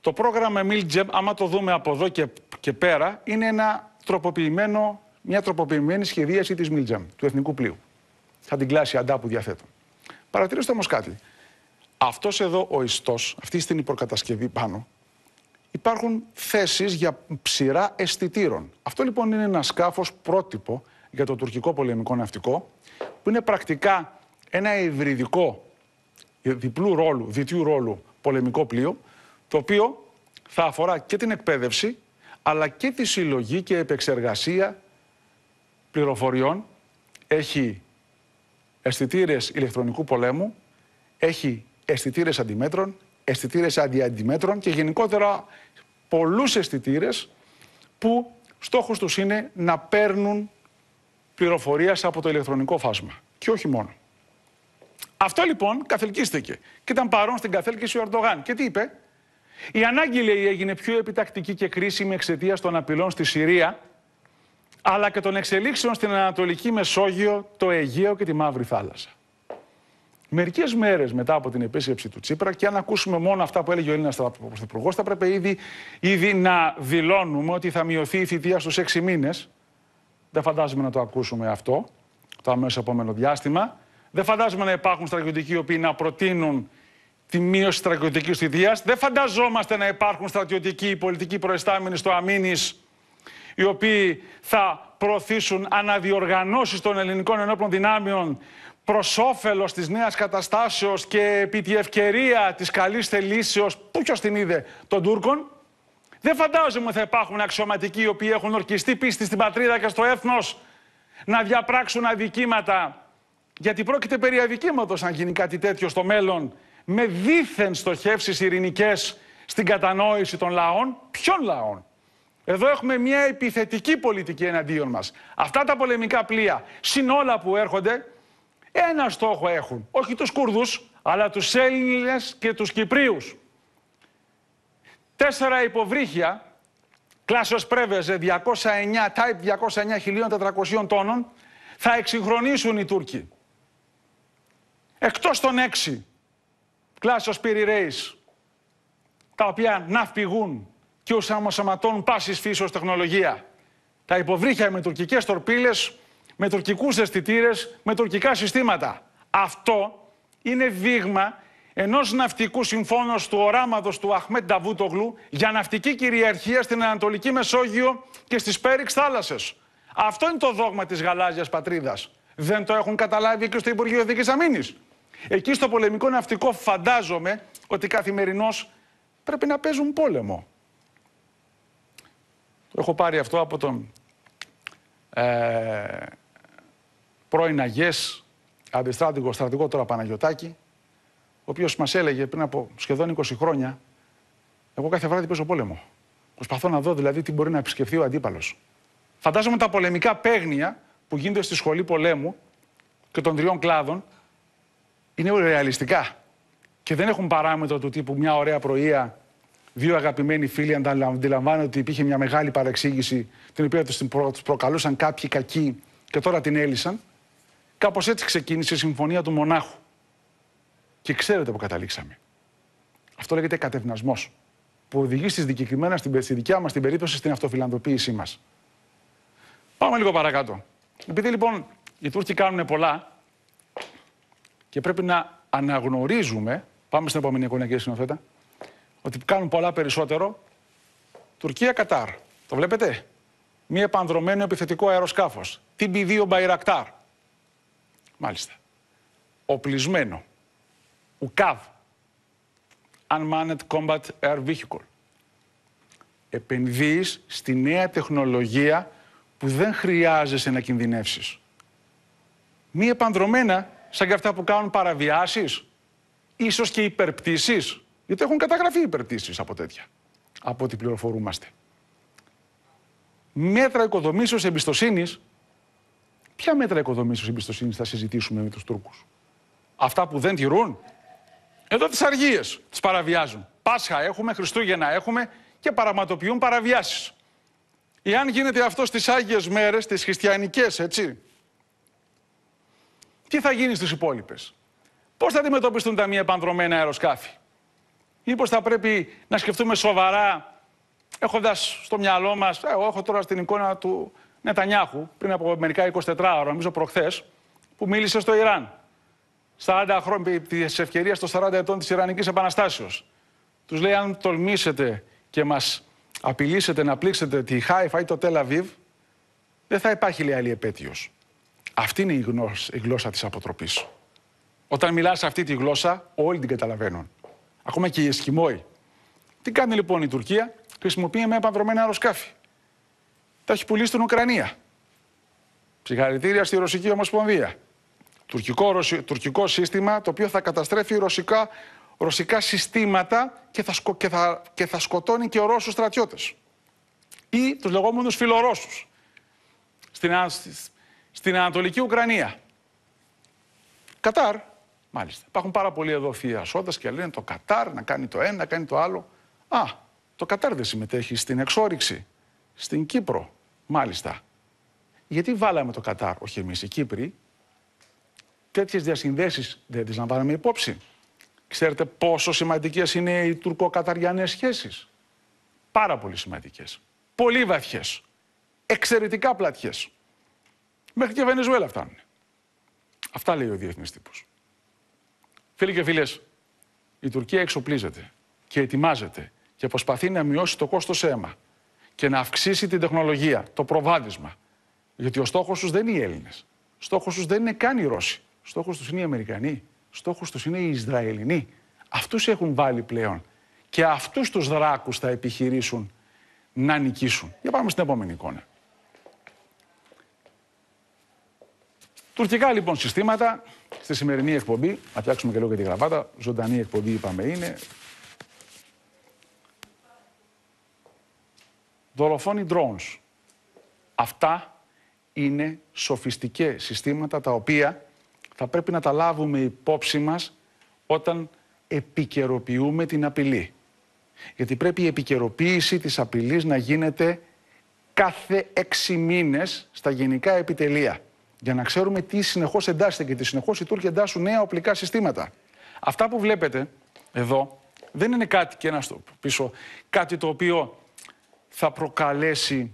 το πρόγραμμα Milgem, άμα το δούμε από εδώ και, και πέρα, είναι ένα τροποποιημένο, μια τροποποιημένη σχεδίαση της Milgem, του εθνικού πλοίου. Θα την κλάσει αντά που διαθέτω. Παρατηρήστε όμως κάτι. Αυτός εδώ ο ιστός, αυτή στην υποκατασκευή πάνω, υπάρχουν θέσεις για ψηρά αισθητήρων. Αυτό λοιπόν είναι ένα σκάφος πρότυπο για το τουρκικό πολεμικό ναυτικό, που είναι πρακτικά ένα υβριδικό διπλού ρόλου, διτιού ρόλου πολεμικό πλοίο, το οποίο θα αφορά και την εκπαίδευση, αλλά και τη συλλογή και επεξεργασία πληροφοριών. Έχει αισθητήρες ηλεκτρονικού πολέμου, έχει αισθητήρες αντιμέτρων, αισθητήρες αντιαντιμέτρων και γενικότερα πολλούς αισθητήρες που στόχος τους είναι να παίρνουν πληροφορίας από το ηλεκτρονικό φάσμα. Και όχι μόνο. Αυτό λοιπόν καθελκίστηκε και ήταν παρόν στην καθέλκυση ο Ερντογάν. Και τι είπε, Η ανάγκη λέει έγινε πιο επιτακτική και κρίσιμη εξαιτίας των απειλών στη Συρία, αλλά και των εξελίξεων στην Ανατολική Μεσόγειο, το Αιγαίο και τη Μαύρη Θάλασσα. Μερικές μέρες μετά από την επίσκεψη του Τσίπρα, και αν ακούσουμε μόνο αυτά που έλεγε ο Έλληνας Πρωθυπουργός, θα πρέπει ήδη, ήδη να δηλώνουμε ότι θα μειωθεί η θητεία στους έξι μήνες. Δεν φαντάζομαι να το ακούσουμε αυτό το αμέσως επόμενο διάστημα. Δεν φαντάζομαι να υπάρχουν στρατιωτικοί οι οποίοι να προτείνουν τη μείωση στρατιωτικής θητείας. Δεν φανταζόμαστε να υπάρχουν στρατιωτικοί πολιτικοί προϊστάμενοι στο Αμήνης οι οποίοι θα προωθήσουν αναδιοργανώσεις των ελληνικών ενόπλων δυνάμεων προς όφελος της νέας καταστάσεως και επί τη ευκαιρία της καλής θελήσεως, που ποιος την είδε, των Τούρκων. Δεν φαντάζομαι ότι θα υπάρχουν αξιωματικοί οι οποίοι έχουν ορκιστεί πίστη στην πατρίδα και στο έθνος να διαπράξουν αδικήματα. Γιατί πρόκειται περί αδικήματος, αν γίνει κάτι τέτοιο στο μέλλον, με δίθεν στοχεύσεις ειρηνικές στην κατανόηση των λαών. Ποιων λαών. Εδώ έχουμε μια επιθετική πολιτική εναντίον μας. Αυτά τα πολεμικά πλοία, συνόλα που έρχονται, ένα στόχο έχουν. Όχι τους Κούρδους, αλλά τους Έλληνες και τους Κυπρίους. Τέσσερα υποβρύχια, κλάσος Πρέβεζε 209, type 209.400 τόνων, θα εξυγχρονίσουν οι Τούρκοι. Εκτός των έξι, κλάσος πυριρέης, τα οποία ναυπηγούν και ουσαμοσαματώνουν πάσης φύσεως τεχνολογία. Τα υποβρύχια με τουρκικές τορπίλες με τουρκικούς αισθητήρες, με τουρκικά συστήματα. Αυτό είναι δείγμα ενός ναυτικού συμφώνου του οράματος του Αχμέτ Νταβούτογλου για ναυτική κυριαρχία στην Ανατολική Μεσόγειο και στις Πέριξ θάλασσες. Αυτό είναι το δόγμα της γαλάζιας πατρίδας. Δεν το έχουν καταλάβει και στο Υπουργείο Δίκη Αμήνης. Εκεί στο πολεμικό ναυτικό φαντάζομαι ότι καθημερινώς πρέπει να παίζουν πόλεμο. Το έχω πάρει αυτό από τον ε, πρώην Αγιές, αντιστράτηγο στρατηγό τώρα Παναγιωτάκη, ο οποίος μας έλεγε πριν από σχεδόν 20 χρόνια, εγώ κάθε βράδυ πέσω πόλεμο. Προσπαθώ να δω δηλαδή τι μπορεί να επισκεφθεί ο αντίπαλος. Φαντάζομαι τα πολεμικά παίγνια που γίνονται στη σχολή πολέμου και των τριών κλάδων είναι ρεαλιστικά. Και δεν έχουν παράμετρο του τύπου μια ωραία πρωία, δύο αγαπημένοι φίλοι αντιλαμβάνονται ότι υπήρχε μια μεγάλη παρεξήγηση την οποία τους προκαλούσαν κάποιοι κακοί και τώρα την έλυσαν. Κάπως έτσι ξεκίνησε η Συμφωνία του Μονάχου. Και ξέρετε που καταλήξαμε. Αυτό λέγεται κατευνασμός. Που οδηγεί στις στην, στη δικιά μας την περίπτωση στην αυτοφιλανδοποίησή μας. Πάμε λίγο παρακάτω. Επειδή λοιπόν οι Τούρκοι κάνουν πολλά και πρέπει να αναγνωρίζουμε. Πάμε στην επόμενη εικόνα, κύριε Συνοθέτα. Ότι κάνουν πολλά περισσότερο. Τουρκία-Κατάρ. Το βλέπετε. Μία επανδρομένο επιθετικό αεροσκάφος. TB2 Bayraktar. Μάλιστα. Οπλισμένο. ουκάβ, Unmanned Combat Air Vehicle. Επενδύεις στη νέα τεχνολογία που δεν χρειάζεσαι να κινδυνεύσεις. Μη επανδρομένα σαν και αυτά που κάνουν παραβιάσεις, ίσως και υπερπτήσεις, γιατί έχουν καταγραφεί υπερπτήσεις από τέτοια, από ό,τι πληροφορούμαστε. Μέτρα οικοδομήσεως εμπιστοσύνης Ποια μέτρα οικοδομήσεως εμπιστοσύνης θα συζητήσουμε με τους Τούρκους, Αυτά που δεν τηρούν. Εδώ τις αργίες τις παραβιάζουν. Πάσχα έχουμε, Χριστούγεννα έχουμε και παραματοποιούν παραβιάσεις. Εάν γίνεται αυτό στις Άγιες Μέρες, τις χριστιανικές, έτσι, τι θα γίνει στις υπόλοιπες. Πώς θα αντιμετωπιστούν τα μη επανδρομένα αεροσκάφη. Μήπως θα πρέπει να σκεφτούμε σοβαρά, έχοντας στο μυαλό μας, «Ε, εγώ έχω τώρα στην εικόνα του Νετανιάχου πριν από μερικά 24 ώρα, νομίζω προχθές, που μίλησε στο Ιράν. 40 χρόνια της ευκαιρίας των 40 ετών της Ιρανικής Επαναστάσεως. Τους λέει: Αν τολμήσετε και μας απειλήσετε να πλήξετε τη Χάιφα ή το Τελαβίβ, δεν θα υπάρχει λέει άλλη επέτειος. Αυτή είναι η γλώσσα, η γλώσσα της αποτροπής. Όταν μιλάς αυτή τη γλώσσα, όλοι την καταλαβαίνουν. Ακόμα και οι Εσκιμόοι. Τι κάνει λοιπόν η Τουρκία, χρησιμοποιεί με επανδρομένα αεροσκάφη τα έχει πουλήσει στην Ουκρανία. Συγχαρητήρια στη Ρωσική Ομοσπονδία. Τουρκικό, ρωσι, τουρκικό σύστημα το οποίο θα καταστρέφει ρωσικά, ρωσικά συστήματα και θα, σκο, και, θα, και θα σκοτώνει και Ρώσους στρατιώτες. Ή τους λεγόμενους φιλορώσους στην, στην Ανατολική Ουκρανία. Κατάρ, μάλιστα. Υπάρχουν πάρα πολλοί εδώ θειασόντα και λένε το Κατάρ να κάνει το ένα, να κάνει το άλλο. Α, το Κατάρ δεν συμμετέχει στην εξόριξη, στην Κύπρο, Μάλιστα. Γιατί βάλαμε το Κατάρ, όχι εμείς οι Κύπροι, τέτοιες διασυνδέσεις δεν τις λαμβάναμε υπόψη. Ξέρετε πόσο σημαντικές είναι οι τουρκοκαταριανές σχέσεις. Πάρα πολύ σημαντικές. Πολύ βαθιές. Εξαιρετικά πλατιές. Μέχρι και Βενεζουέλα φτάνουν. Αυτά λέει ο διεθνής τύπος. Φίλοι και φίλες, η Τουρκία εξοπλίζεται και ετοιμάζεται και προσπαθεί να μειώσει το κόστος αίμα και να αυξήσει την τεχνολογία, το προβάδισμα. Γιατί ο στόχος τους δεν είναι οι Έλληνες. Στόχος τους δεν είναι καν οι Ρώσοι. Στόχος τους είναι οι Αμερικανοί. Στόχος τους είναι οι Ισραηλινοί. Αυτούς έχουν βάλει πλέον. Και αυτούς τους δράκους θα επιχειρήσουν να νικήσουν. Για πάμε στην επόμενη εικόνα. Τουρκικά λοιπόν συστήματα στη σημερινή εκπομπή. Να φτιάξουμε και λίγο και τη γραβάτα. Ζωντανή εκπομπή είπαμε είναι. δολοφόνοι drones. Αυτά είναι σοφιστικές συστήματα τα οποία θα πρέπει να τα λάβουμε υπόψη μας όταν επικαιροποιούμε την απειλή. Γιατί πρέπει η επικαιροποίηση της απειλής να γίνεται κάθε έξι μήνες στα γενικά επιτελεία. Για να ξέρουμε τι συνεχώς εντάσσεται και τι συνεχώς οι Τούρκοι εντάσσουν νέα οπλικά συστήματα. Αυτά που βλέπετε εδώ δεν είναι κάτι και ένα στο πίσω, κάτι το οποίο θα προκαλέσει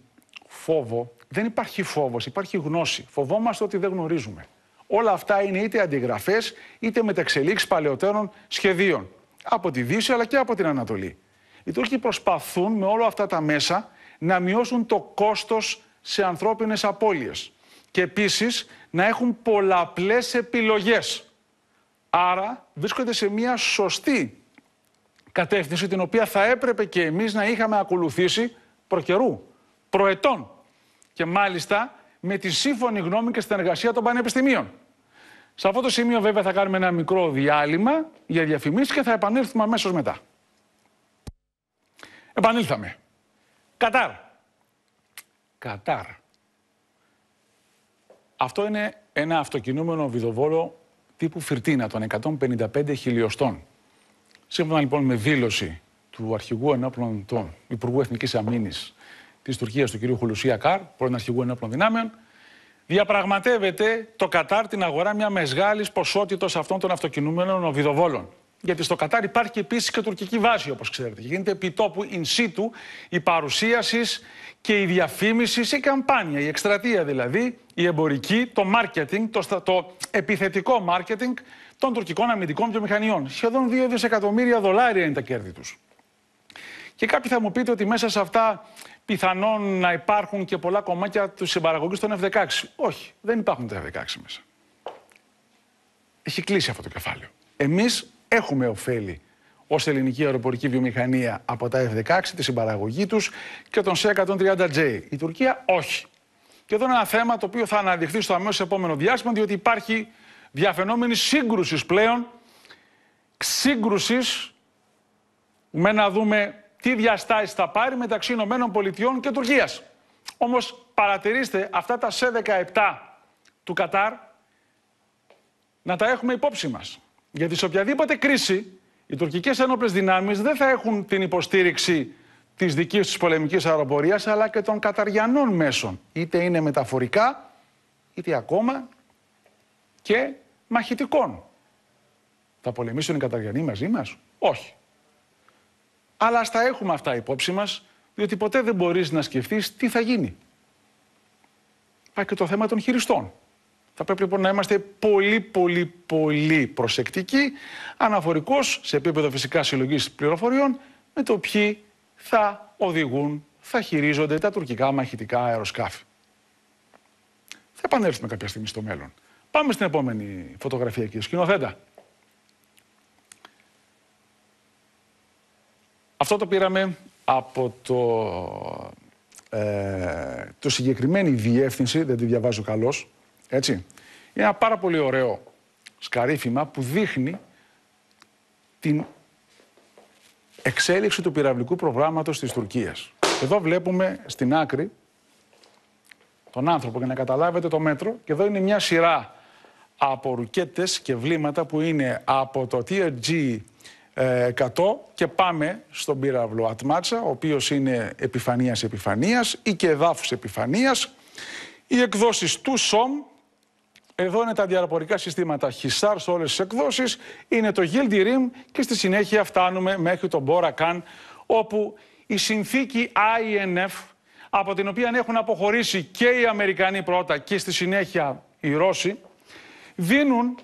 φόβο. Δεν υπάρχει φόβος, υπάρχει γνώση. Φοβόμαστε ότι δεν γνωρίζουμε. Όλα αυτά είναι είτε αντιγραφές, είτε μεταξελίξεις παλαιότερων σχεδίων. Από τη Δύση αλλά και από την Ανατολή. Οι Τούρκοι προσπαθούν με όλα αυτά τα μέσα να μειώσουν το κόστος σε ανθρώπινες απώλειες. Και επίσης να έχουν πολλαπλές επιλογές. Άρα βρίσκονται σε μια σωστή κατεύθυνση την οποία θα έπρεπε και εμείς να είχαμε ακολουθήσει προκαιρού, προετών και μάλιστα με τη σύμφωνη γνώμη και εργασία των πανεπιστημίων. Σε αυτό το σημείο βέβαια θα κάνουμε ένα μικρό διάλειμμα για διαφημίσεις και θα επανέλθουμε αμέσως μετά. Επανήλθαμε. Κατάρ. Κατάρ. Αυτό είναι ένα αυτοκινούμενο βιδοβόλο τύπου φιρτίνα των 155 χιλιοστών. Σύμφωνα λοιπόν με δήλωση του αρχηγού ενόπλων, του Υπουργού Εθνικής Αμήνης της Τουρκίας, του κ. Χουλουσία Καρ, πρώην αρχηγού ενόπλων δυνάμεων, διαπραγματεύεται το Κατάρ την αγορά μια μεγάλη ποσότητα αυτών των αυτοκινούμενων οβιδοβόλων. Γιατί στο Κατάρ υπάρχει επίσης και τουρκική βάση, όπως ξέρετε. Και γίνεται τόπου in situ η παρουσίασης και η διαφήμιση, η καμπάνια, η εκστρατεία δηλαδή, η εμπορική, το μάρκετινγκ, το, το επιθετικό μάρκετινγκ των τουρκικών αμυντικών βιομηχανιών. Σχεδόν 2 δισεκατομμύρια δολάρια είναι τα κέρδη τους. Και κάποιοι θα μου πείτε ότι μέσα σε αυτά πιθανόν να υπάρχουν και πολλά κομμάτια του συμπαραγωγής των F-16. Όχι, δεν υπάρχουν τα F-16 μέσα. Έχει κλείσει αυτό το κεφάλαιο. Εμείς έχουμε ωφέλη ως ελληνική αεροπορική βιομηχανία από τα F-16, τη συμπαραγωγή τους και τον C-130J. Η Τουρκία όχι. Και εδώ είναι ένα θέμα το οποίο θα αναδειχθεί στο αμέσως επόμενο διάστημα, διότι υπάρχει διαφαινόμενη σύγκρουση πλέον. Σύγκρουση με να δούμε τι διαστάσεις θα πάρει μεταξύ Ηνωμένων Πολιτειών και Τουρκίας. Όμως παρατηρήστε αυτά τα σε 17 του Κατάρ να τα έχουμε υπόψη μας. Γιατί σε οποιαδήποτε κρίση οι τουρκικές ένοπλες δυνάμεις δεν θα έχουν την υποστήριξη της δικής τους πολεμικής αεροπορίας αλλά και των καταριανών μέσων. Είτε είναι μεταφορικά, είτε ακόμα και μαχητικών. Θα πολεμήσουν οι καταριανοί μαζί μας, Όχι. Αλλά ας τα έχουμε αυτά υπόψη μας, διότι ποτέ δεν μπορείς να σκεφτείς τι θα γίνει. Υπάρχει και το θέμα των χειριστών. Θα πρέπει λοιπόν να είμαστε πολύ πολύ πολύ προσεκτικοί, αναφορικώς σε επίπεδο φυσικά συλλογής πληροφοριών, με το ποιοι θα οδηγούν, θα χειρίζονται τα τουρκικά μαχητικά αεροσκάφη. Θα επανέλθουμε κάποια στιγμή στο μέλλον. Πάμε στην επόμενη φωτογραφία, κύριε σκηνοθέτα. Αυτό το πήραμε από το, ε, το συγκεκριμένη διεύθυνση, δεν τη διαβάζω καλώς, έτσι. Είναι ένα πάρα πολύ ωραίο σκαρίφημα που δείχνει την εξέλιξη του πυραυλικού προγράμματος της Τουρκίας. Εδώ βλέπουμε στην άκρη τον άνθρωπο για να καταλάβετε το μέτρο και εδώ είναι μια σειρά από ρουκέτες και βλήματα που είναι από το TRG 100 και πάμε στον πύραυλο Ατμάτσα, ο οποίος είναι επιφανίας επιφανίας ή και εδάφους επιφανίας. Οι εκδόσεις του ΣΟΜ, εδώ είναι τα διαραπορικά συστήματα Χισάρ σε όλες τις εκδόσεις, είναι το Γιλντι Ριμ και στη συνέχεια φτάνουμε μέχρι τον Μπόρακαν, όπου η συνθήκη INF, από την οποία έχουν αποχωρήσει και οι Αμερικανοί πρώτα και στη συνέχεια οι Ρώσοι, δίνουν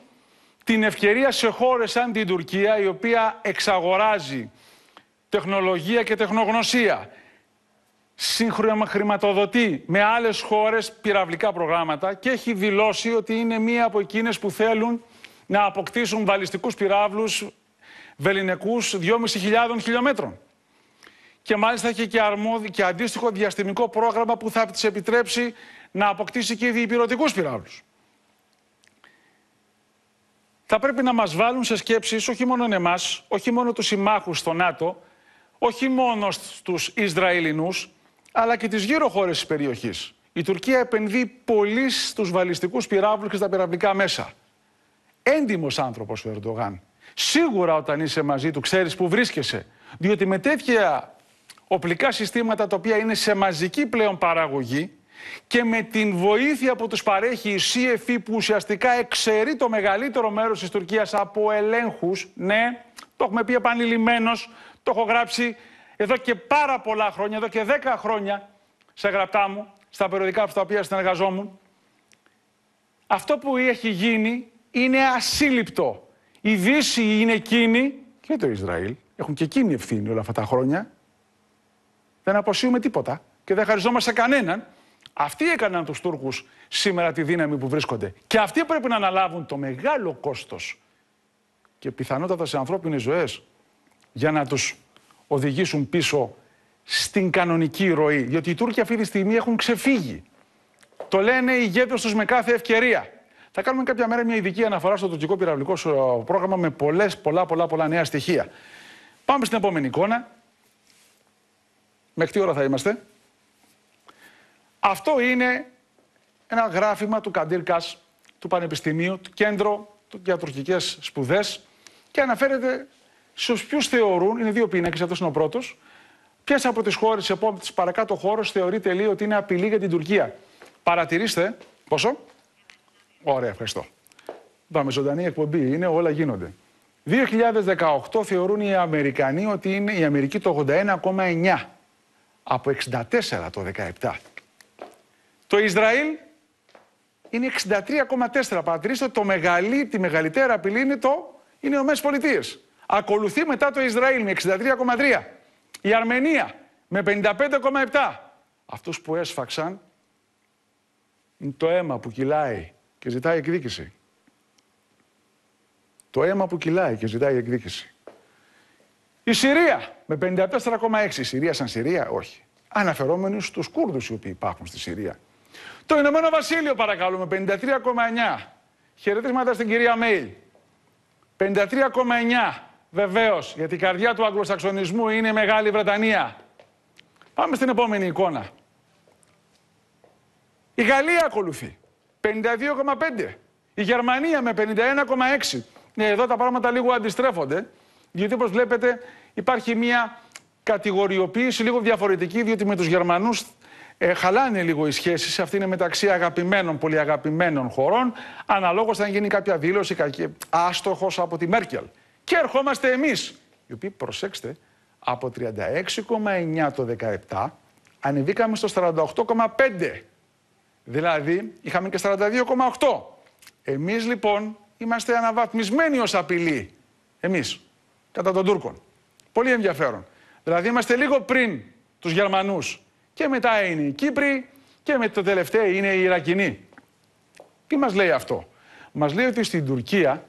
την ευκαιρία σε χώρες σαν την Τουρκία, η οποία εξαγοράζει τεχνολογία και τεχνογνωσία, χρηματοδοτεί με άλλες χώρες πυραυλικά προγράμματα και έχει δηλώσει ότι είναι μία από εκείνες που θέλουν να αποκτήσουν βαλιστικούς πυράβλους βελινεκούς 2.500 χιλιόμετρων. Και μάλιστα έχει και, αρμόδι, και αντίστοιχο διαστημικό πρόγραμμα που θα τις επιτρέψει να αποκτήσει και διυπηρωτικούς πυράβλους θα πρέπει να μας βάλουν σε σκέψεις όχι μόνο εμάς, όχι μόνο τους συμμάχους στο ΝΑΤΟ, όχι μόνο στους Ισραηλινούς, αλλά και τις γύρω χώρες της περιοχής. Η Τουρκία επενδύει πολύ στους βαλιστικούς πυράβλους και στα πυραυλικά μέσα. Έντιμος άνθρωπος ο Ερντογάν. Σίγουρα όταν είσαι μαζί του ξέρεις που βρίσκεσαι. Διότι με τέτοια οπλικά συστήματα τα οποία είναι σε μαζική πλέον παραγωγή, και με την βοήθεια που τους παρέχει η CFE που ουσιαστικά εξαιρεί το μεγαλύτερο μέρος της Τουρκίας από ελέγχους, ναι, το έχουμε πει επανειλημμένος, το έχω γράψει εδώ και πάρα πολλά χρόνια, εδώ και 10 χρόνια σε γραπτά μου, στα περιοδικά τα οποία συνεργαζόμουν, αυτό που έχει γίνει είναι ασύλληπτο. Η Δύση είναι εκείνη και το Ισραήλ. Έχουν και εκείνη ευθύνη όλα αυτά τα χρόνια. Δεν αποσύουμε τίποτα και δεν χαριζόμαστε κανέναν αυτοί έκαναν τους Τούρκους σήμερα τη δύναμη που βρίσκονται. Και αυτοί πρέπει να αναλάβουν το μεγάλο κόστος και πιθανότατα σε ανθρώπινες ζωές για να τους οδηγήσουν πίσω στην κανονική ροή. γιατί οι Τούρκοι αυτή τη στιγμή έχουν ξεφύγει. Το λένε οι ηγέτες τους με κάθε ευκαιρία. Θα κάνουμε κάποια μέρα μια ειδική αναφορά στο τουρκικό πυραυλικό πρόγραμμα με πολλές, πολλά, πολλά, πολλά νέα στοιχεία. Πάμε στην επόμενη εικόνα. Μέχρι τι ώρα θα είμαστε. Αυτό είναι ένα γράφημα του Κας, του Πανεπιστημίου, του Κέντρο για τουρκικές σπουδές και αναφέρεται στους ποιους θεωρούν, είναι δύο πίνακες, αυτός είναι ο πρώτος, ποιες από τις χώρες, τις παρακάτω χώρες θεωρείται λέει ότι είναι απειλή για την Τουρκία. Παρατηρήστε, πόσο, ωραία, ευχαριστώ. Πάμε ζωντανή εκπομπή, είναι όλα γίνονται. 2018 θεωρούν οι Αμερικανοί ότι είναι η Αμερική το 81,9 από 64 το 17. Το Ισραήλ είναι 63,4. Παρατηρήστε το μεγαλύτερο τη μεγαλύτερη απειλή είναι το είναι οι ΗΠΑ. Ακολουθεί μετά το Ισραήλ με 63,3. Η Αρμενία με 55,7. Αυτούς που έσφαξαν είναι το αίμα που κυλάει και ζητάει εκδίκηση. Το αίμα που κυλάει και ζητάει εκδίκηση. Η Συρία με 54,6. Η Συρία σαν Συρία, όχι. Αναφερόμενοι στους Κούρδους οι οποίοι υπάρχουν στη Συρία. Το Ηνωμένο Βασίλειο παρακαλούμε, 53,9. Χαιρετίσματα στην κυρία Μέιλ. 53,9 βεβαίως, γιατί η καρδιά του αγγλοσαξονισμού είναι η Μεγάλη Βρετανία. Πάμε στην επόμενη εικόνα. Η Γαλλία ακολουθεί. 52,5. Η Γερμανία με 51,6. Ναι, εδώ τα πράγματα λίγο αντιστρέφονται, γιατί όπως βλέπετε υπάρχει μια κατηγοριοποίηση λίγο διαφορετική, διότι με τους Γερμανούς ε, χαλάνε λίγο οι σχέσεις. Αυτή είναι μεταξύ αγαπημένων, πολύ αγαπημένων χωρών. Αναλόγως θα γίνει κάποια δήλωση άστοχος από τη Μέρκελ. Και ερχόμαστε εμείς, οι οποίοι προσέξτε, από 36,9 το 17 ανεβήκαμε στο 48,5. Δηλαδή είχαμε και 42,8. Εμείς λοιπόν είμαστε αναβαθμισμένοι ως απειλή. Εμείς, κατά των Τούρκων. Πολύ ενδιαφέρον. Δηλαδή είμαστε λίγο πριν τους Γερμανούς και μετά είναι οι Κύπροι και με το τελευταίο είναι οι Ιρακινοί. Τι μας λέει αυτό. Μας λέει ότι στην Τουρκία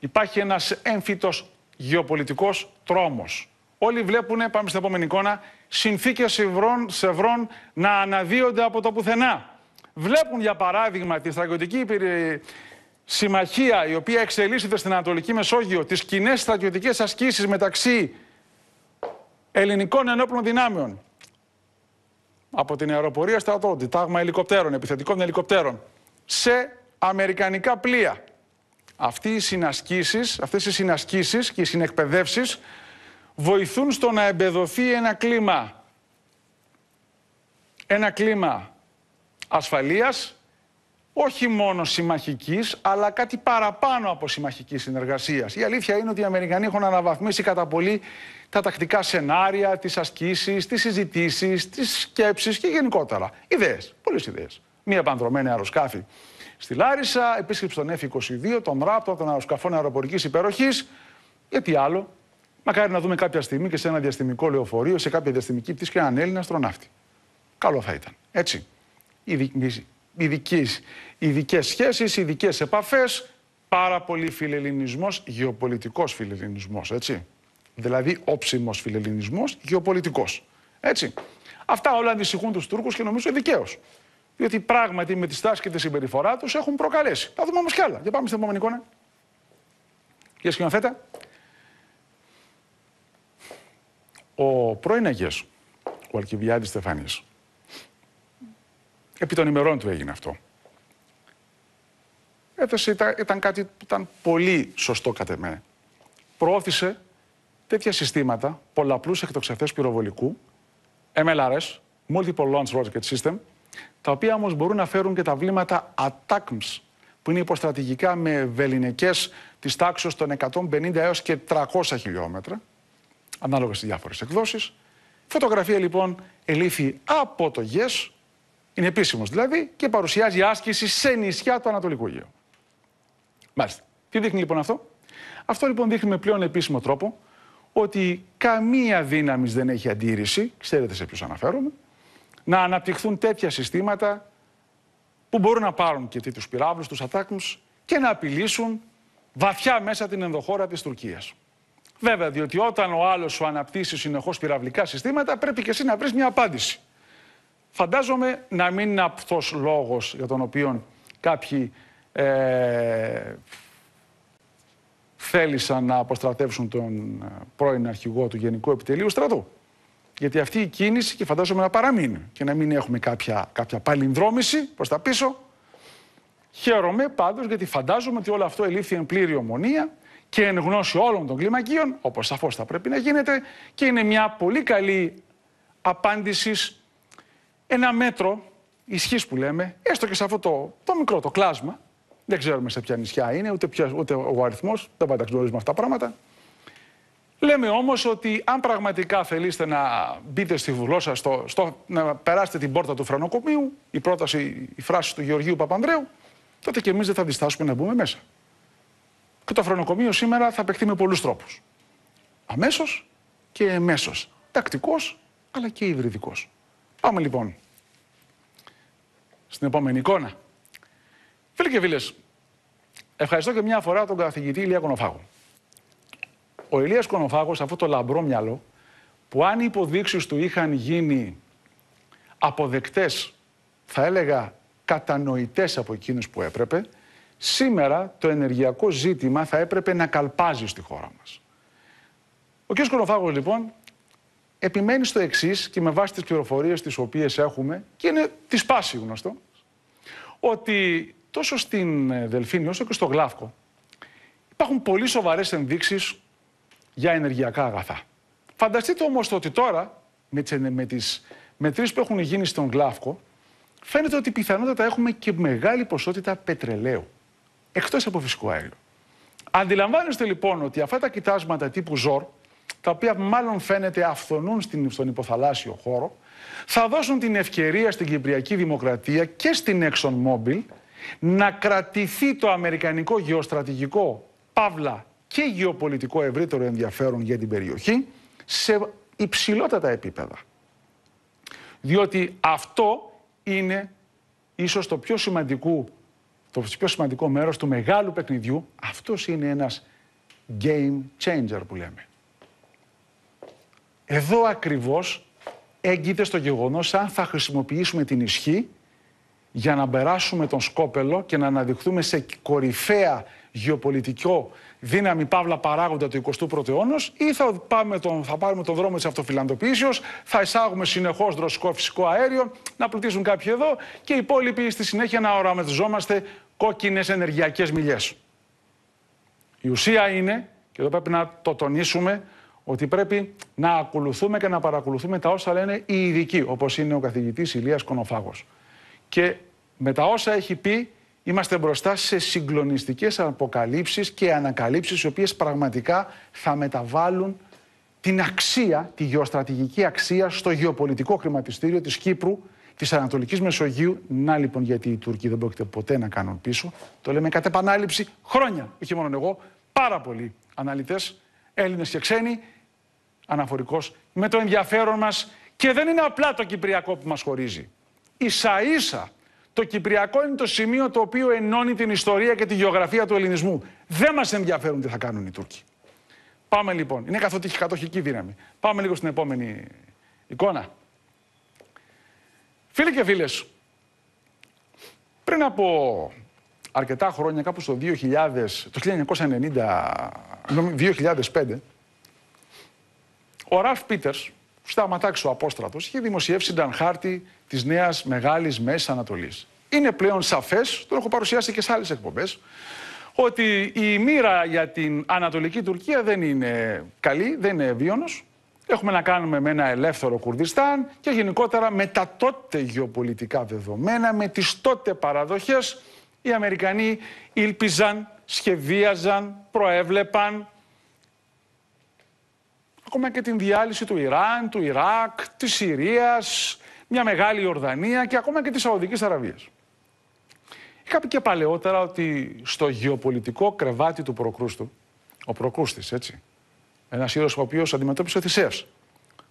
υπάρχει ένας έμφυτος γεωπολιτικός τρόμος. Όλοι βλέπουν, πάμε στην επόμενη εικόνα, συνθήκες σευρών, σευρών να αναδύονται από το πουθενά. Βλέπουν για παράδειγμα τη στρατιωτική συμμαχία η οποία εξελίσσεται στην Ανατολική Μεσόγειο, τις κοινές στρατιωτικές ασκήσεις μεταξύ ελληνικών ενόπλων δυνάμεων από την αεροπορία στα τάγμα ελικοπτέρων, επιθετικών ελικοπτέρων, σε αμερικανικά πλοία. Αυτοί οι συνασκήσεις, αυτές οι συνασκήσεις και οι συνεκπαιδεύσεις βοηθούν στο να εμπεδοθεί ένα κλίμα, ένα κλίμα ασφαλείας, όχι μόνο συμμαχικής, αλλά κάτι παραπάνω από συμμαχικής συνεργασίας. Η αλήθεια είναι ότι οι Αμερικανοί έχουν αναβαθμίσει κατά πολύ τα τακτικά σενάρια, τις ασκήσεις, τις συζητήσεις, τις σκέψεις και γενικότερα. Ιδέες, πολλές ιδέες. Μία πανδρομένη αεροσκάφη στη Λάρισα, επίσκεψη των F-22, των Ράπτο, των αεροσκαφών αεροπορικής υπεροχής. Γιατί άλλο, μακάρι να δούμε κάποια στιγμή και σε ένα διαστημικό λεωφορείο, σε κάποια διαστημική πτήση και έναν Έλληνα αστροναύτη. Καλό θα ήταν. Έτσι. Η ειδικές σχέσεις, ειδικές επαφές, πάρα πολύ φιλελληνισμός, γεωπολιτικός φιλελληνισμός, έτσι. Δηλαδή όψιμος φιλελληνισμός, γεωπολιτικός, έτσι. Αυτά όλα ανησυχούν τους Τούρκους και νομίζω δικαίως. Διότι πράγματι με τη στάση και τη συμπεριφορά τους έχουν προκαλέσει. Θα δούμε όμως κι άλλα. Για πάμε στην επόμενη εικόνα. Κύριε σκηνοθέτα. Ο πρώην Αγίας, ο Αλκιβιάδης Στεφάνης, Επί των ημερών του έγινε αυτό. Έδωσε, ήταν, ήταν κάτι που ήταν πολύ σωστό κατ' εμέ. Προώθησε τέτοια συστήματα πολλαπλούς εκτοξευτές πυροβολικού, MLRS, Multiple Launch Rocket System, τα οποία όμως μπορούν να φέρουν και τα βλήματα ATACMS, που είναι υποστρατηγικά με βεληνικές της τάξης των 150 έως και 300 χιλιόμετρα, ανάλογα στις διάφορες εκδόσεις. Φωτογραφία λοιπόν ελήφθη από το ΓΕΣ, είναι επίσημος δηλαδή και παρουσιάζει άσκηση σε νησιά του Ανατολικού Αιγαίου. Μάλιστα. Τι δείχνει λοιπόν αυτό. Αυτό λοιπόν δείχνει με πλέον επίσημο τρόπο ότι καμία δύναμη δεν έχει αντίρρηση, ξέρετε σε ποιους αναφέρομαι, να αναπτυχθούν τέτοια συστήματα που μπορούν να πάρουν και του πυράβλους, τους ατάκου και να απειλήσουν βαθιά μέσα την ενδοχώρα της Τουρκίας. Βέβαια, διότι όταν ο άλλος σου αναπτύσσει συνεχώς πυραυλικά συστήματα, πρέπει και εσύ να βρεις μια απάντηση. Φαντάζομαι να μην είναι αυτός λόγος για τον οποίο κάποιοι ε, θέλησαν να αποστρατεύσουν τον ε, πρώην αρχηγό του Γενικού Επιτελείου Στρατού. Γιατί αυτή η κίνηση και φαντάζομαι να παραμείνει και να μην έχουμε κάποια, κάποια παλινδρόμηση προς τα πίσω. Χαίρομαι πάντως γιατί φαντάζομαι ότι όλο αυτό ελήφθη εν πλήρη ομονία και εν γνώση όλων των κλιμακίων, όπως σαφώς θα πρέπει να γίνεται, και είναι μια πολύ καλή απάντησης ένα μέτρο ισχύς που λέμε, έστω και σε αυτό το, μικρό το κλάσμα, δεν ξέρουμε σε ποια νησιά είναι, ούτε, ούτε ο αριθμός, δεν πάντα γνωρίζουμε αυτά τα πράγματα. Λέμε όμως ότι αν πραγματικά θελήσετε να μπείτε στη γλώσσα, στο, στο, να περάσετε την πόρτα του φρανοκομείου, η πρόταση, η φράση του Γεωργίου Παπανδρέου, τότε και εμείς δεν θα διστάσουμε να μπούμε μέσα. Και το φρανοκομείο σήμερα θα παιχτεί με πολλούς τρόπους. Αμέσως και εμέσω. Τακτικός, αλλά και υβριδικός. Πάμε λοιπόν στην επόμενη εικόνα. Φίλοι και φίλες, ευχαριστώ και μια φορά τον καθηγητή Ηλία Κονοφάγου. Ο Ηλίας Κονοφάγος, αυτό το λαμπρό μυαλό, που αν οι υποδείξεις του είχαν γίνει αποδεκτές, θα έλεγα κατανοητές από εκείνους που έπρεπε, σήμερα το ενεργειακό ζήτημα θα έπρεπε να καλπάζει στη χώρα μας. Ο κ. Κονοφάγος λοιπόν επιμένει στο εξής και με βάση τις πληροφορίες τις οποίες έχουμε και είναι της πάση γνωστό ότι τόσο στην ε, Δελφίνη όσο και στο Γλάφκο υπάρχουν πολύ σοβαρές ενδείξεις για ενεργειακά αγαθά. Φανταστείτε όμως ότι τώρα με τις με που έχουν γίνει στον Γλάφκο φαίνεται ότι πιθανότατα έχουμε και μεγάλη ποσότητα πετρελαίου εκτός από φυσικό αέριο. Αντιλαμβάνεστε λοιπόν ότι αυτά τα κοιτάσματα τύπου ΖΟΡ τα οποία μάλλον φαίνεται αυθονούν στον υποθαλάσσιο χώρο, θα δώσουν την ευκαιρία στην Κυπριακή Δημοκρατία και στην ExxonMobil να κρατηθεί το αμερικανικό γεωστρατηγικό παύλα και γεωπολιτικό ευρύτερο ενδιαφέρον για την περιοχή σε υψηλότατα επίπεδα. Διότι αυτό είναι ίσως το πιο σημαντικό, το πιο σημαντικό μέρος του μεγάλου παιχνιδιού. Αυτός είναι ένας game changer που λέμε. Εδώ ακριβώς έγκυται στο γεγονός αν θα χρησιμοποιήσουμε την ισχύ για να περάσουμε τον σκόπελο και να αναδειχθούμε σε κορυφαία γεωπολιτικό δύναμη παύλα παράγοντα του 21ου αιώνα ή θα, πάμε τον, θα πάρουμε τον δρόμο της αυτοφιλαντοποίησεως, θα εισάγουμε συνεχώς δροσικό φυσικό αέριο, να πλουτίσουν κάποιοι εδώ και οι υπόλοιποι στη συνέχεια να οραματιζόμαστε κόκκινες ενεργειακές μιλιές. Η ουσία είναι, και εδώ πρέπει να το τονίσουμε, ότι πρέπει να ακολουθούμε και να παρακολουθούμε τα όσα λένε οι ειδικοί, όπως είναι ο καθηγητής Ηλίας Κονοφάγος. Και με τα όσα έχει πει, είμαστε μπροστά σε συγκλονιστικές αποκαλύψεις και ανακαλύψεις, οι οποίες πραγματικά θα μεταβάλουν την αξία, τη γεωστρατηγική αξία στο γεωπολιτικό χρηματιστήριο της Κύπρου, της Ανατολικής Μεσογείου. Να λοιπόν γιατί οι Τούρκοι δεν πρόκειται ποτέ να κάνουν πίσω. Το λέμε κατ' επανάληψη χρόνια, όχι μόνο εγώ, πάρα πολλοί αναλυτές Έλληνες και ξένοι, αναφορικός με το ενδιαφέρον μας και δεν είναι απλά το Κυπριακό που μας χωρίζει. Ίσα ίσα το Κυπριακό είναι το σημείο το οποίο ενώνει την ιστορία και τη γεωγραφία του ελληνισμού. Δεν μας ενδιαφέρουν τι θα κάνουν οι Τούρκοι. Πάμε λοιπόν. Είναι έχει κατοχική δύναμη. Πάμε λίγο στην επόμενη εικόνα. Φίλοι και φίλες, πριν από αρκετά χρόνια, κάπου στο 2000, το 1990, 2005, ο Ραφ Πίτερ, σταματάξει ο Απόστρατος, είχε δημοσιεύσει τον χάρτη της νέας μεγάλης Μέσης Ανατολής. Είναι πλέον σαφές, τον έχω παρουσιάσει και σε άλλες εκπομπές, ότι η μοίρα για την Ανατολική Τουρκία δεν είναι καλή, δεν είναι ευίωνο. Έχουμε να κάνουμε με ένα ελεύθερο Κουρδιστάν και γενικότερα με τα τότε γεωπολιτικά δεδομένα, με τις τότε παραδοχές, οι Αμερικανοί ήλπιζαν, σχεδίαζαν, προέβλεπαν, ακόμα και την διάλυση του Ιράν, του Ιράκ, της Συρίας, μια μεγάλη Ιορδανία και ακόμα και της Σαουδικής Αραβίας. Είχα πει και παλαιότερα ότι στο γεωπολιτικό κρεβάτι του Προκρούστου, ο Προκρούστης, έτσι, ένας ήρωος ο οποίος αντιμετώπισε ο Θησέας,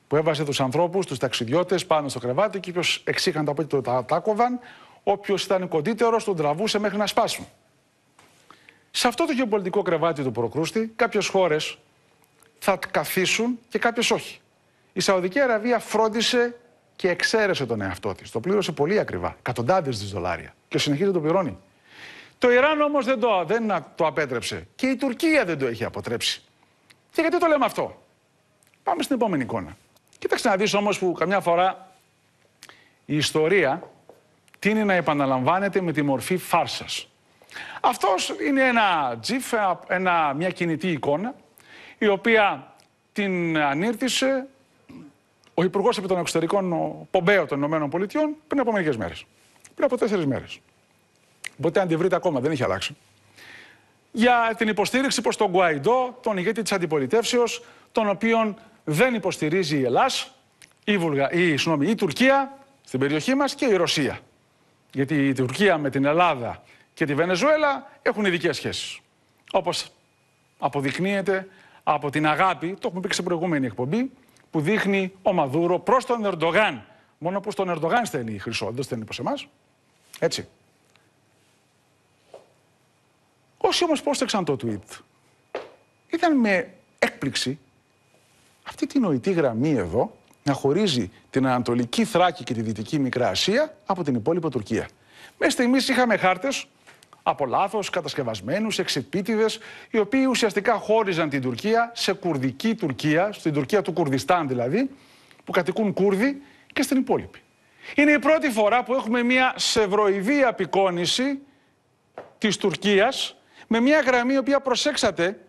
που έβαζε τους ανθρώπους, τους ταξιδιώτες πάνω στο κρεβάτι και όποιος εξήχαν τα πόδια τα τάκοβαν, όποιος ήταν κοντύτερος τον τραβούσε μέχρι να σπάσουν. Σε αυτό το γεωπολιτικό κρεβάτι του Προκρούστη, κάποιες χώρες θα καθίσουν και κάποιες όχι. Η Σαουδική Αραβία φρόντισε και εξαίρεσε τον εαυτό της. Το πλήρωσε πολύ ακριβά, εκατοντάδες τη δολάρια. Και συνεχίζει να το πληρώνει. Το Ιράν όμως δεν, το, δεν το απέτρεψε. Και η Τουρκία δεν το έχει αποτρέψει. Και γιατί το λέμε αυτό. Πάμε στην επόμενη εικόνα. Κοίταξε να δεί όμως που καμιά φορά η ιστορία τίνει να επαναλαμβάνεται με τη μορφή φάρσας. Αυτός είναι ένα τζιφ, ένα, μια κινητή εικόνα η οποία την ανήρθησε ο Υπουργός επί των Εξωτερικών, ο Πομπέο των Ηνωμένων Πολιτειών πριν από μερικές μέρες. Πριν από τέσσερις μέρες. Μπορείτε να τη βρείτε ακόμα, δεν έχει αλλάξει. Για την υποστήριξη προς τον Γκουαϊντό, τον ηγέτη της αντιπολιτεύσεως, τον οποίον δεν υποστηρίζει η Ελλάδα, η, Βουλγα... η, η Τουρκία στην περιοχή μας και η Ρωσία. Γιατί η Τουρκία με την Ελλάδα και τη Βενεζουέλα έχουν ειδικές σχέσεις. Όπως αποδεικνύεται από την αγάπη, το έχουμε πει και σε προηγούμενη εκπομπή, που δείχνει ο Μαδούρο προς τον Ερντογάν. Μόνο που στον Ερντογάν στέλνει η Χρυσό, δεν στέλνει προς εμάς. Έτσι. Όσοι όμως πρόσθεξαν το tweet, ήταν με έκπληξη αυτή τη νοητή γραμμή εδώ να χωρίζει την Ανατολική Θράκη και τη Δυτική Μικρά Ασία από την υπόλοιπη Τουρκία. Μέχρι στιγμή είχαμε χάρτες από λάθος κατασκευασμένους, εξυπίτιδες, οι οποίοι ουσιαστικά χώριζαν την Τουρκία σε κουρδική Τουρκία, στην Τουρκία του Κουρδιστάν δηλαδή, που κατοικούν Κούρδοι και στην υπόλοιπη. Είναι η πρώτη φορά που έχουμε μια σευροειδή απεικόνηση της Τουρκίας με μια γραμμή η οποία προσέξατε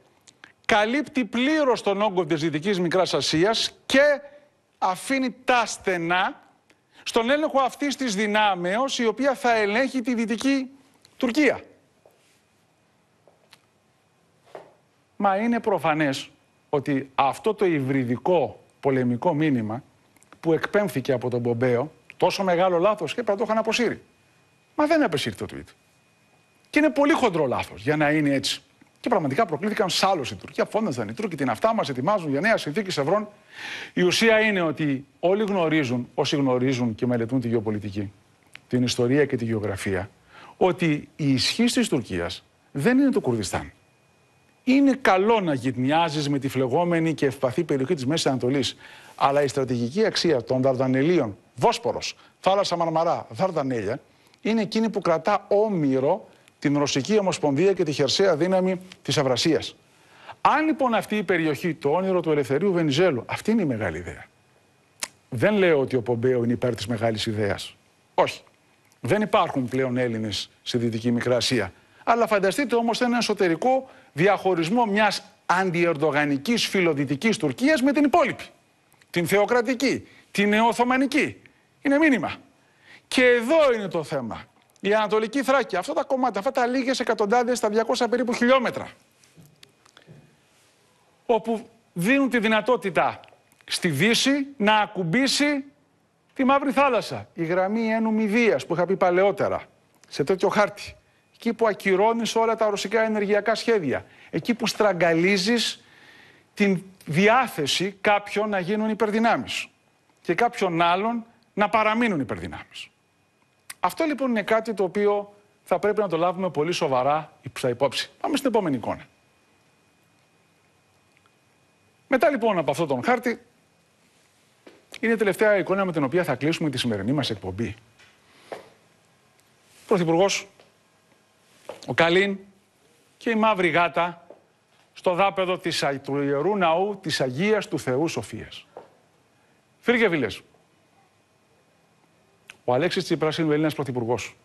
καλύπτει πλήρως τον όγκο της Δυτικής Μικράς Ασίας και αφήνει τα στενά στον έλεγχο αυτής της δυνάμεως η οποία θα ελέγχει τη Δυτική Τουρκία. Μα είναι προφανές ότι αυτό το υβριδικό πολεμικό μήνυμα που εκπέμφθηκε από τον Πομπέο, τόσο μεγάλο λάθος και πρέπει να το είχαν αποσύρει. Μα δεν απεσύρει το tweet. Και είναι πολύ χοντρό λάθος για να είναι έτσι. Και πραγματικά προκλήθηκαν άλλο στην Τουρκία. Φώναζαν οι Τούρκοι την αυτά μας, ετοιμάζουν για νέα συνθήκη ευρών. Η ουσία είναι ότι όλοι γνωρίζουν, όσοι γνωρίζουν και μελετούν τη γεωπολιτική, την ιστορία και τη γεωγραφία, ότι η ισχύ της Τουρκίας δεν είναι το Κουρδιστάν. Είναι καλό να γυρνιάζει με τη φλεγόμενη και ευπαθή περιοχή της Μέσης Ανατολής, αλλά η στρατηγική αξία των Δαρδανελίων, Βόσπορος, Θάλασσα Μαρμαρά, Δαρδανέλια, είναι εκείνη που κρατά όμοιρο την Ρωσική Ομοσπονδία και τη χερσαία δύναμη της Αυρασία. Αν λοιπόν αυτή η περιοχή, το όνειρο του ελευθερίου Βενιζέλου, αυτή είναι η μεγάλη ιδέα. Δεν λέω ότι ο Πομπέο είναι υπέρ της μεγάλης ιδέας. Όχι. Δεν υπάρχουν πλέον Έλληνες στη Δυτική Μικρασία. Αλλά φανταστείτε όμως ένα εσωτερικό διαχωρισμό μιας αντιερντογανικής φιλοδυτικής Τουρκίας με την υπόλοιπη. Την θεοκρατική, την νεοοθωμανική. Είναι μήνυμα. Και εδώ είναι το θέμα. Η Ανατολική Θράκη, αυτά τα κομμάτια, αυτά τα λίγες εκατοντάδες, στα 200 περίπου χιλιόμετρα. Όπου δίνουν τη δυνατότητα στη Δύση να ακουμπήσει τη Μαύρη Θάλασσα, η γραμμή Ένου Μηδίας που είχα πει παλαιότερα, σε τέτοιο χάρτη. Εκεί που ακυρώνεις όλα τα ρωσικά ενεργειακά σχέδια. Εκεί που στραγγαλίζεις την διάθεση κάποιων να γίνουν υπερδυνάμεις και κάποιων άλλων να παραμείνουν υπερδυνάμεις. Αυτό λοιπόν είναι κάτι το οποίο θα πρέπει να το λάβουμε πολύ σοβαρά στα υπόψη. Πάμε στην επόμενη εικόνα. Μετά λοιπόν από αυτόν τον χάρτη είναι η τελευταία εικόνα με την οποία θα κλείσουμε τη σημερινή μας εκπομπή. Ο Πρωθυπουργός, ο Καλίν και η μαύρη γάτα στο δάπεδο της, του Ιερού Ναού της Αγίας του Θεού Σοφίας. Φίλοι και φίλες, ο Αλέξης Τσίπρας είναι ο Έλληνας Πρωθυπουργός.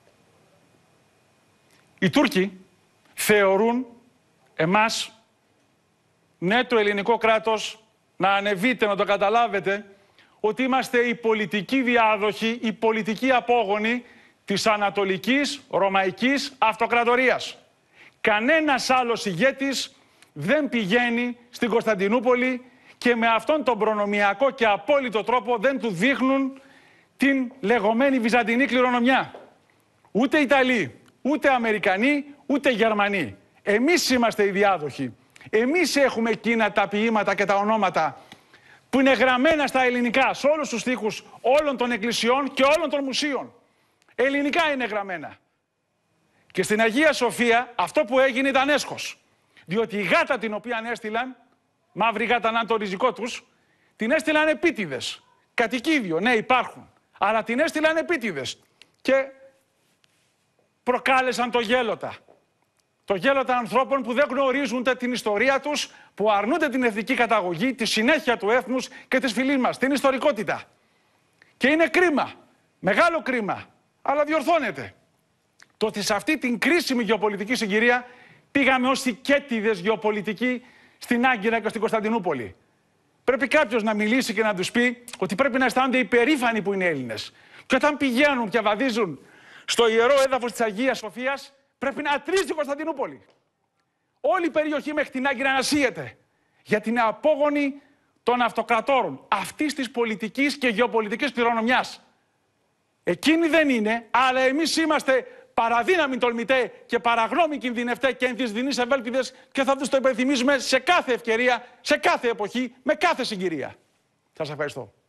Οι Τούρκοι θεωρούν εμάς, ναι το ελληνικό κράτος, να ανεβείτε, να το καταλάβετε, ότι είμαστε οι πολιτική διάδοχοι, η πολιτική απόγονη της Ανατολικής Ρωμαϊκής Αυτοκρατορίας. Κανένας άλλος ηγέτης δεν πηγαίνει στην Κωνσταντινούπολη και με αυτόν τον προνομιακό και απόλυτο τρόπο δεν του δείχνουν την λεγόμενη βυζαντινή κληρονομιά. Ούτε Ιταλοί, ούτε Αμερικανοί, ούτε Γερμανοί. Εμείς είμαστε οι διάδοχοι. Εμείς έχουμε εκείνα τα ποίηματα και τα ονόματα που είναι γραμμένα στα ελληνικά, σε όλους τους τοίχους όλων των εκκλησιών και όλων των μουσείων. Ελληνικά είναι γραμμένα. Και στην Αγία Σοφία αυτό που έγινε ήταν έσχος. Διότι η γάτα την οποία έστειλαν, μαύρη γάτα να είναι το ριζικό τους, την έστειλαν επίτηδες. Κατοικίδιο, ναι υπάρχουν. Αλλά την έστειλαν επίτηδες. Και προκάλεσαν το γέλοτα. Το γέλο των ανθρώπων που δεν γνωρίζουν την ιστορία τους, που αρνούνται την εθνική καταγωγή, τη συνέχεια του έθνους και της φυλής μας, την ιστορικότητα. Και είναι κρίμα. Μεγάλο κρίμα. Αλλά διορθώνεται. Το ότι σε αυτή την κρίσιμη γεωπολιτική συγκυρία πήγαμε ως κέτιδε γεωπολιτική στην Άγκυρα και στην Κωνσταντινούπολη. Πρέπει κάποιος να μιλήσει και να τους πει ότι πρέπει να αισθάνονται υπερήφανοι που είναι Έλληνες. Και όταν πηγαίνουν και βαδίζουν στο ιερό έδαφος της Αγίας Σοφίας, Πρέπει να ατρίζει η Κωνσταντινούπολη. Όλη η περιοχή με την να ανασύεται. για την απόγονη των αυτοκρατόρων αυτής της πολιτικής και γεωπολιτικής κληρονομιάς. Εκείνη δεν είναι, αλλά εμείς είμαστε παραδύναμοι τολμητέ και παραγνώμοι κινδυνευτέ και σε ευέλπιδες και θα τους το υπενθυμίζουμε σε κάθε ευκαιρία, σε κάθε εποχή, με κάθε συγκυρία. Σας ευχαριστώ.